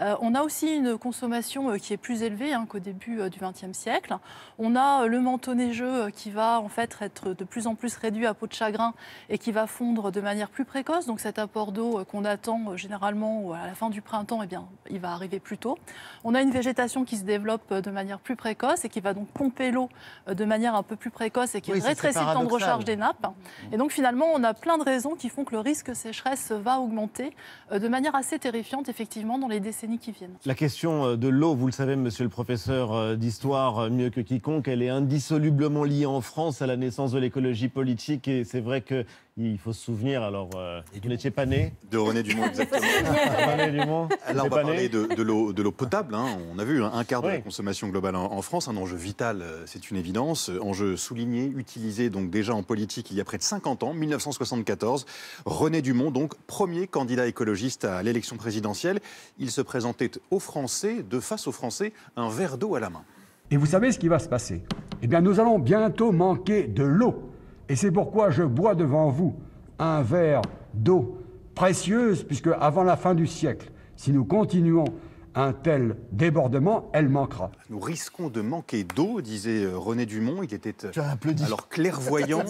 O: on a aussi une consommation euh, qui est plus élevée hein, qu'au début euh, du XXe siècle. On a euh, le manteau neigeux qui va en fait être de plus en plus réduit à peau de chagrin et qui va fondre de manière plus précoce. Donc cet apport d'eau qu'on attend généralement à la fin du printemps, eh bien, il va arriver plus tôt. On a une végétation qui se développe de manière plus précoce et qui va donc pomper l'eau de manière un peu plus précoce et qui est rétrécit le de recharge des nappes. Et donc finalement, on a plein de raisons qui font que le risque sécheresse va augmenter de manière assez terrifiante effectivement dans les décennies qui viennent.
A: La question euh, de l'eau, vous le savez, monsieur le professeur euh, d'histoire, euh, mieux que quiconque, elle est indissolublement liée en France à la naissance de l'écologie politique. Et c'est vrai que il faut se souvenir, alors, euh, et n'étiez pas né
G: De René Dumont, exactement. René ah, Dumont. Là, on va parler de, l'eau potable. Hein. On a vu hein, un quart de la consommation globale en, France, un enjeu vital, euh, c'est une évidence. Enjeu souligné, utilisé donc déjà en politique il y a près de 50 ans, 1974. René Dumont, donc premier candidat écologiste à l'élection présidentielle, il se présentait aux Français, de face aux Français,
S: un verre d'eau à la main. Et vous savez ce qui va se passer Eh bien, nous allons bientôt manquer de l'eau. Et c'est pourquoi je bois devant vous un verre d'eau précieuse, puisque avant la fin du siècle, si nous continuons un tel débordement, elle manquera.
G: Nous risquons de manquer d'eau, disait euh, René Dumont. Il était euh, alors clairvoyant.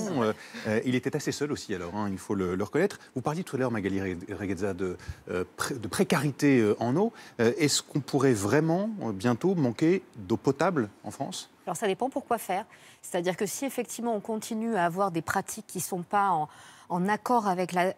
G: Euh, il était assez seul aussi, alors, hein, il faut le, reconnaître. Vous parliez tout à l'heure, Magali reghezza de, précarité en eau. Est-ce qu'on pourrait vraiment bientôt manquer d'eau potable en France
T: alors ça dépend pourquoi faire. C'est-à-dire que si effectivement on continue à avoir des pratiques qui ne sont pas en, accord avec la,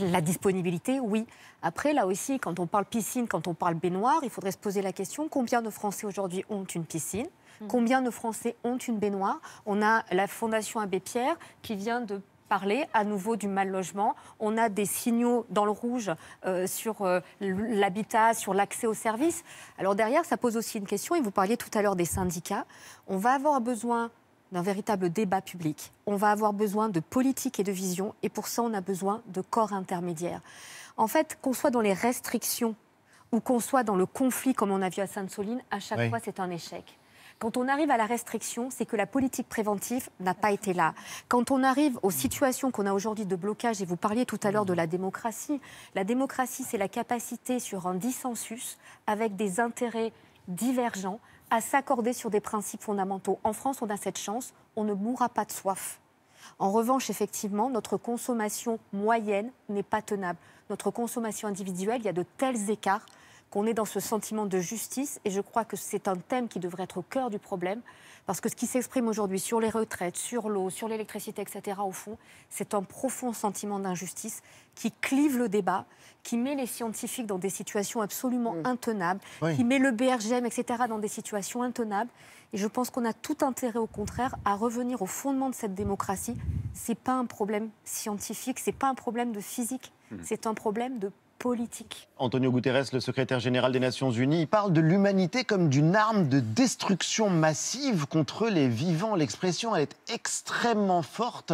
T: la, disponibilité, oui. Après, là aussi, quand on parle piscine, quand on parle baignoire, il faudrait se poser la question combien de Français aujourd'hui ont une piscine hmm. Combien de Français ont une baignoire On a la Fondation Abbé Pierre qui vient de parler à nouveau du mal logement. On a des signaux dans le rouge euh, sur euh, l'habitat, sur l'accès aux services. Alors derrière, ça pose aussi une question, et vous parliez tout à l'heure des syndicats. On va avoir besoin d'un véritable débat public. On va avoir besoin de politique et de vision, et pour ça, on a besoin de corps intermédiaires. En fait, qu'on soit dans les restrictions ou qu'on soit dans le conflit, comme on a vu à Sainte-Soline, à chaque fois, c'est un échec. Quand on arrive à la restriction, c'est que la politique préventive n'a pas été là. Quand on arrive aux situations qu'on a aujourd'hui de blocage, et vous parliez tout à l'heure de la démocratie, la démocratie, c'est la capacité sur un dissensus avec des intérêts divergents à s'accorder sur des principes fondamentaux. En France, on a cette chance, on ne mourra pas de soif. En revanche, effectivement, notre consommation moyenne n'est pas tenable. Notre consommation individuelle, il y a de tels écarts qu'on est dans ce sentiment de justice. Et je crois que c'est un thème qui devrait être au cœur du problème, parce que ce qui s'exprime aujourd'hui sur les retraites, sur l'eau, sur l'électricité, etc., au fond, c'est un profond sentiment d'injustice qui clive le débat, qui met les scientifiques dans des situations absolument mm. intenables, qui met le BRGM, etc., dans des situations intenables. Et je pense qu'on a tout intérêt, au contraire, à revenir au fondement de cette démocratie. C'est pas un problème scientifique, c'est pas un problème de physique, mm. c'est un problème de politique.
A: Antonio Guterres, le secrétaire général des Nations Unies, parle de l'humanité comme d'une arme de destruction massive contre les vivants. L'expression, elle est extrêmement
B: forte.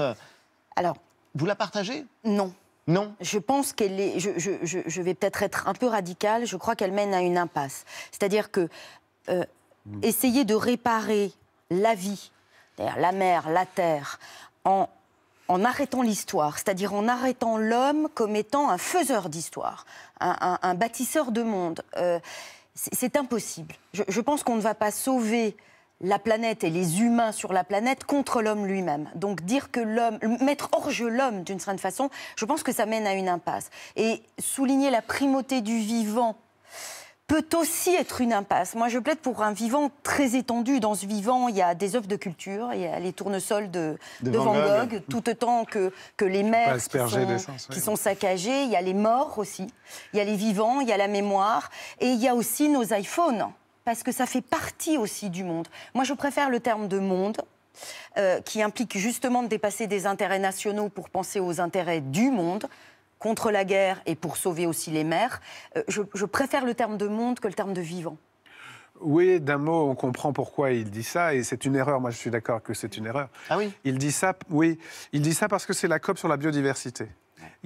B: Alors, vous la partagez Non. Non. Je pense qu'elle est. Je, vais peut-être être un peu radical. Je crois qu'elle mène à une impasse. C'est-à-dire que euh, hmm. essayer de réparer la vie, la mer, la terre, en en arrêtant l'histoire, c'est-à-dire en arrêtant l'homme comme étant un faiseur d'histoire, un, bâtisseur de monde. Euh, c'est impossible. Je, pense qu'on ne va pas sauver la planète et les humains sur la planète contre l'homme lui-même. Donc dire que l'homme, mettre hors jeu l'homme d'une certaine façon, je pense que ça mène à une impasse. Et souligner la primauté du vivant peut aussi être une impasse. Moi, je plaide pour un vivant très étendu. Dans ce vivant, il y a des œuvres de culture, il y a les tournesols de, Van, Gogh, tout autant que, les mers qui, sont, saccagées. Il y a les morts aussi, il y a les vivants, il y a la mémoire, et il y a aussi nos iPhones, parce que ça fait partie aussi du monde. Moi, je préfère le terme de monde. Euh, qui implique justement de dépasser des intérêts nationaux pour penser aux intérêts du monde contre la guerre et pour sauver aussi les mers. Euh, je, préfère le terme de monde que le terme de vivant.
P: Oui, d'un mot, on comprend pourquoi il dit ça, et c'est une erreur. Moi, je suis d'accord que c'est une erreur. Ah oui Il dit ça, oui. Il dit ça parce que c'est la COP sur la biodiversité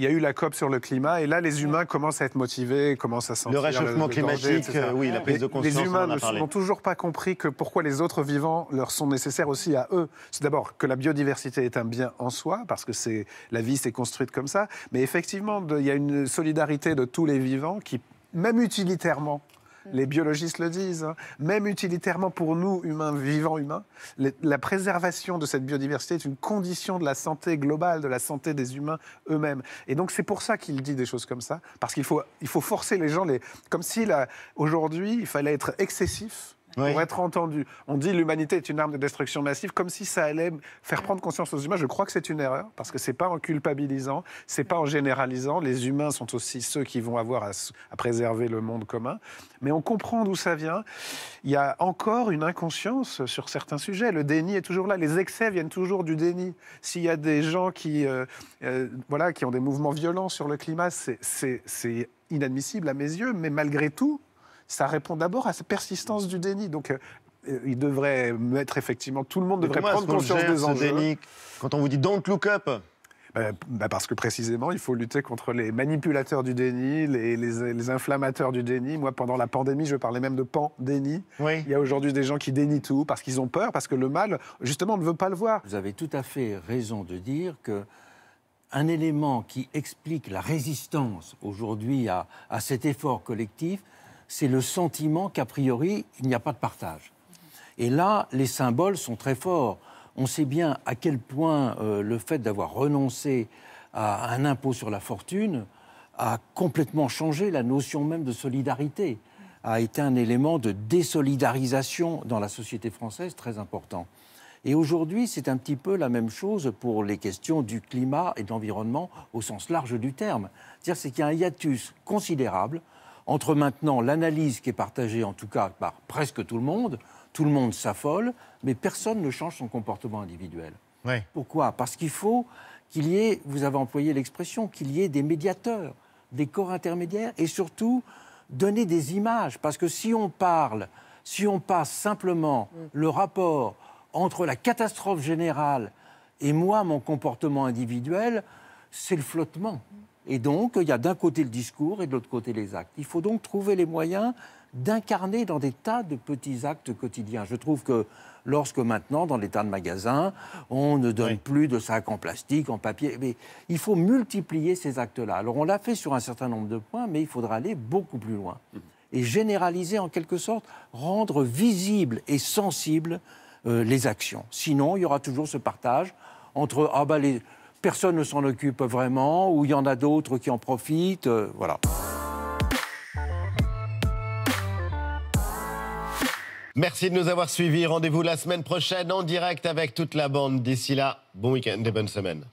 P: il y a eu la COP sur le climat, et là, les humains commencent à être motivés, commencent à sentir. Le réchauffement climatique, euh, oui, la prise de conscience. Les humains n'ont toujours pas compris que pourquoi les autres vivants leur sont nécessaires aussi à eux. C'est d'abord que la biodiversité est un bien en soi, parce que c'est la vie s'est construite comme ça, mais effectivement, il y a une solidarité de tous les vivants qui, même utilitairement, Mm. les biologistes le disent, hein. même utilitairement pour nous, humains, vivants humains, la préservation de cette biodiversité est une condition de la santé globale, de la santé des humains eux-mêmes. Et donc c'est pour ça qu'il dit des choses comme ça, parce qu'il faut, forcer les gens, les, comme si aujourd'hui il fallait être excessif pour être entendu. On dit l'humanité est une arme de destruction massive, comme si ça allait faire prendre conscience aux humains. Je crois que c'est une erreur, parce que c'est pas en culpabilisant, c'est pas en généralisant. Les humains sont aussi ceux qui vont avoir à, préserver le monde commun. Mais on comprend d'où ça vient. Il y a encore une inconscience sur certains sujets. Le déni est toujours là. Les excès viennent toujours du déni. S'il y a des gens qui, euh, euh, voilà, qui ont des mouvements violents sur le climat, c'est inadmissible à mes yeux. Mais malgré tout, ça répond d'abord à sa persistance du déni. Donc, euh, euh, il devrait mettre effectivement, tout le monde devrait prendre conscience des enjeux. quand on vous dit don't look up, bah, bah, parce que précisément, il faut lutter contre les manipulateurs du déni, les, les, inflammateurs du déni. Moi, pendant la pandémie, je parlais même de pan-déni. Il y a aujourd'hui des gens qui dénient tout parce qu'ils ont peur, parce que le mal, justement, ne veut pas le voir.
S: Vous avez tout à fait raison de dire que un élément qui explique la résistance aujourd'hui à, à cet effort collectif, c'est le sentiment qu'a priori, il n'y a pas de partage. Et là, les symboles sont très forts. On sait bien à quel point euh, le fait d'avoir renoncé à un impôt sur la fortune a complètement changé la notion même de solidarité, a été un élément de désolidarisation dans la société française très important. Et aujourd'hui, c'est un petit peu la même chose pour les questions du climat et de l'environnement au sens large du terme. C'est-à-dire qu'il y a un hiatus considérable entre maintenant l'analyse qui est partagée, en tout cas par presque tout le monde, tout le monde s'affole, mais personne ne change son comportement individuel. Pourquoi Parce qu'il faut qu'il y ait, vous avez employé l'expression, qu'il y ait des médiateurs, des corps intermédiaires, et surtout donner des images. Parce que si on parle, si on passe simplement mm. le rapport entre la catastrophe générale et moi, mon comportement individuel, c'est le flottement. Mm. Et donc, il y a d'un côté le discours et de l'autre côté les actes. Il faut donc trouver les moyens d'incarner dans des tas de petits actes quotidiens. Je trouve que lorsque maintenant, dans les tas de magasins, on ne donne plus de sacs en plastique, en papier, mais il faut multiplier ces actes-là. Alors on l'a fait sur un certain nombre de points, mais il faudra aller beaucoup plus loin mmh. et généraliser en quelque sorte, rendre visibles et sensibles euh, les actions. Sinon, il y aura toujours ce partage entre ah bah, les, personne ne s'en occupe vraiment, ou il y en a d'autres qui en profitent, euh, voilà.
A: Merci de nous avoir suivis. Rendez-vous la semaine prochaine en direct avec toute la bande. D'ici là, bon week-end et bonne semaine.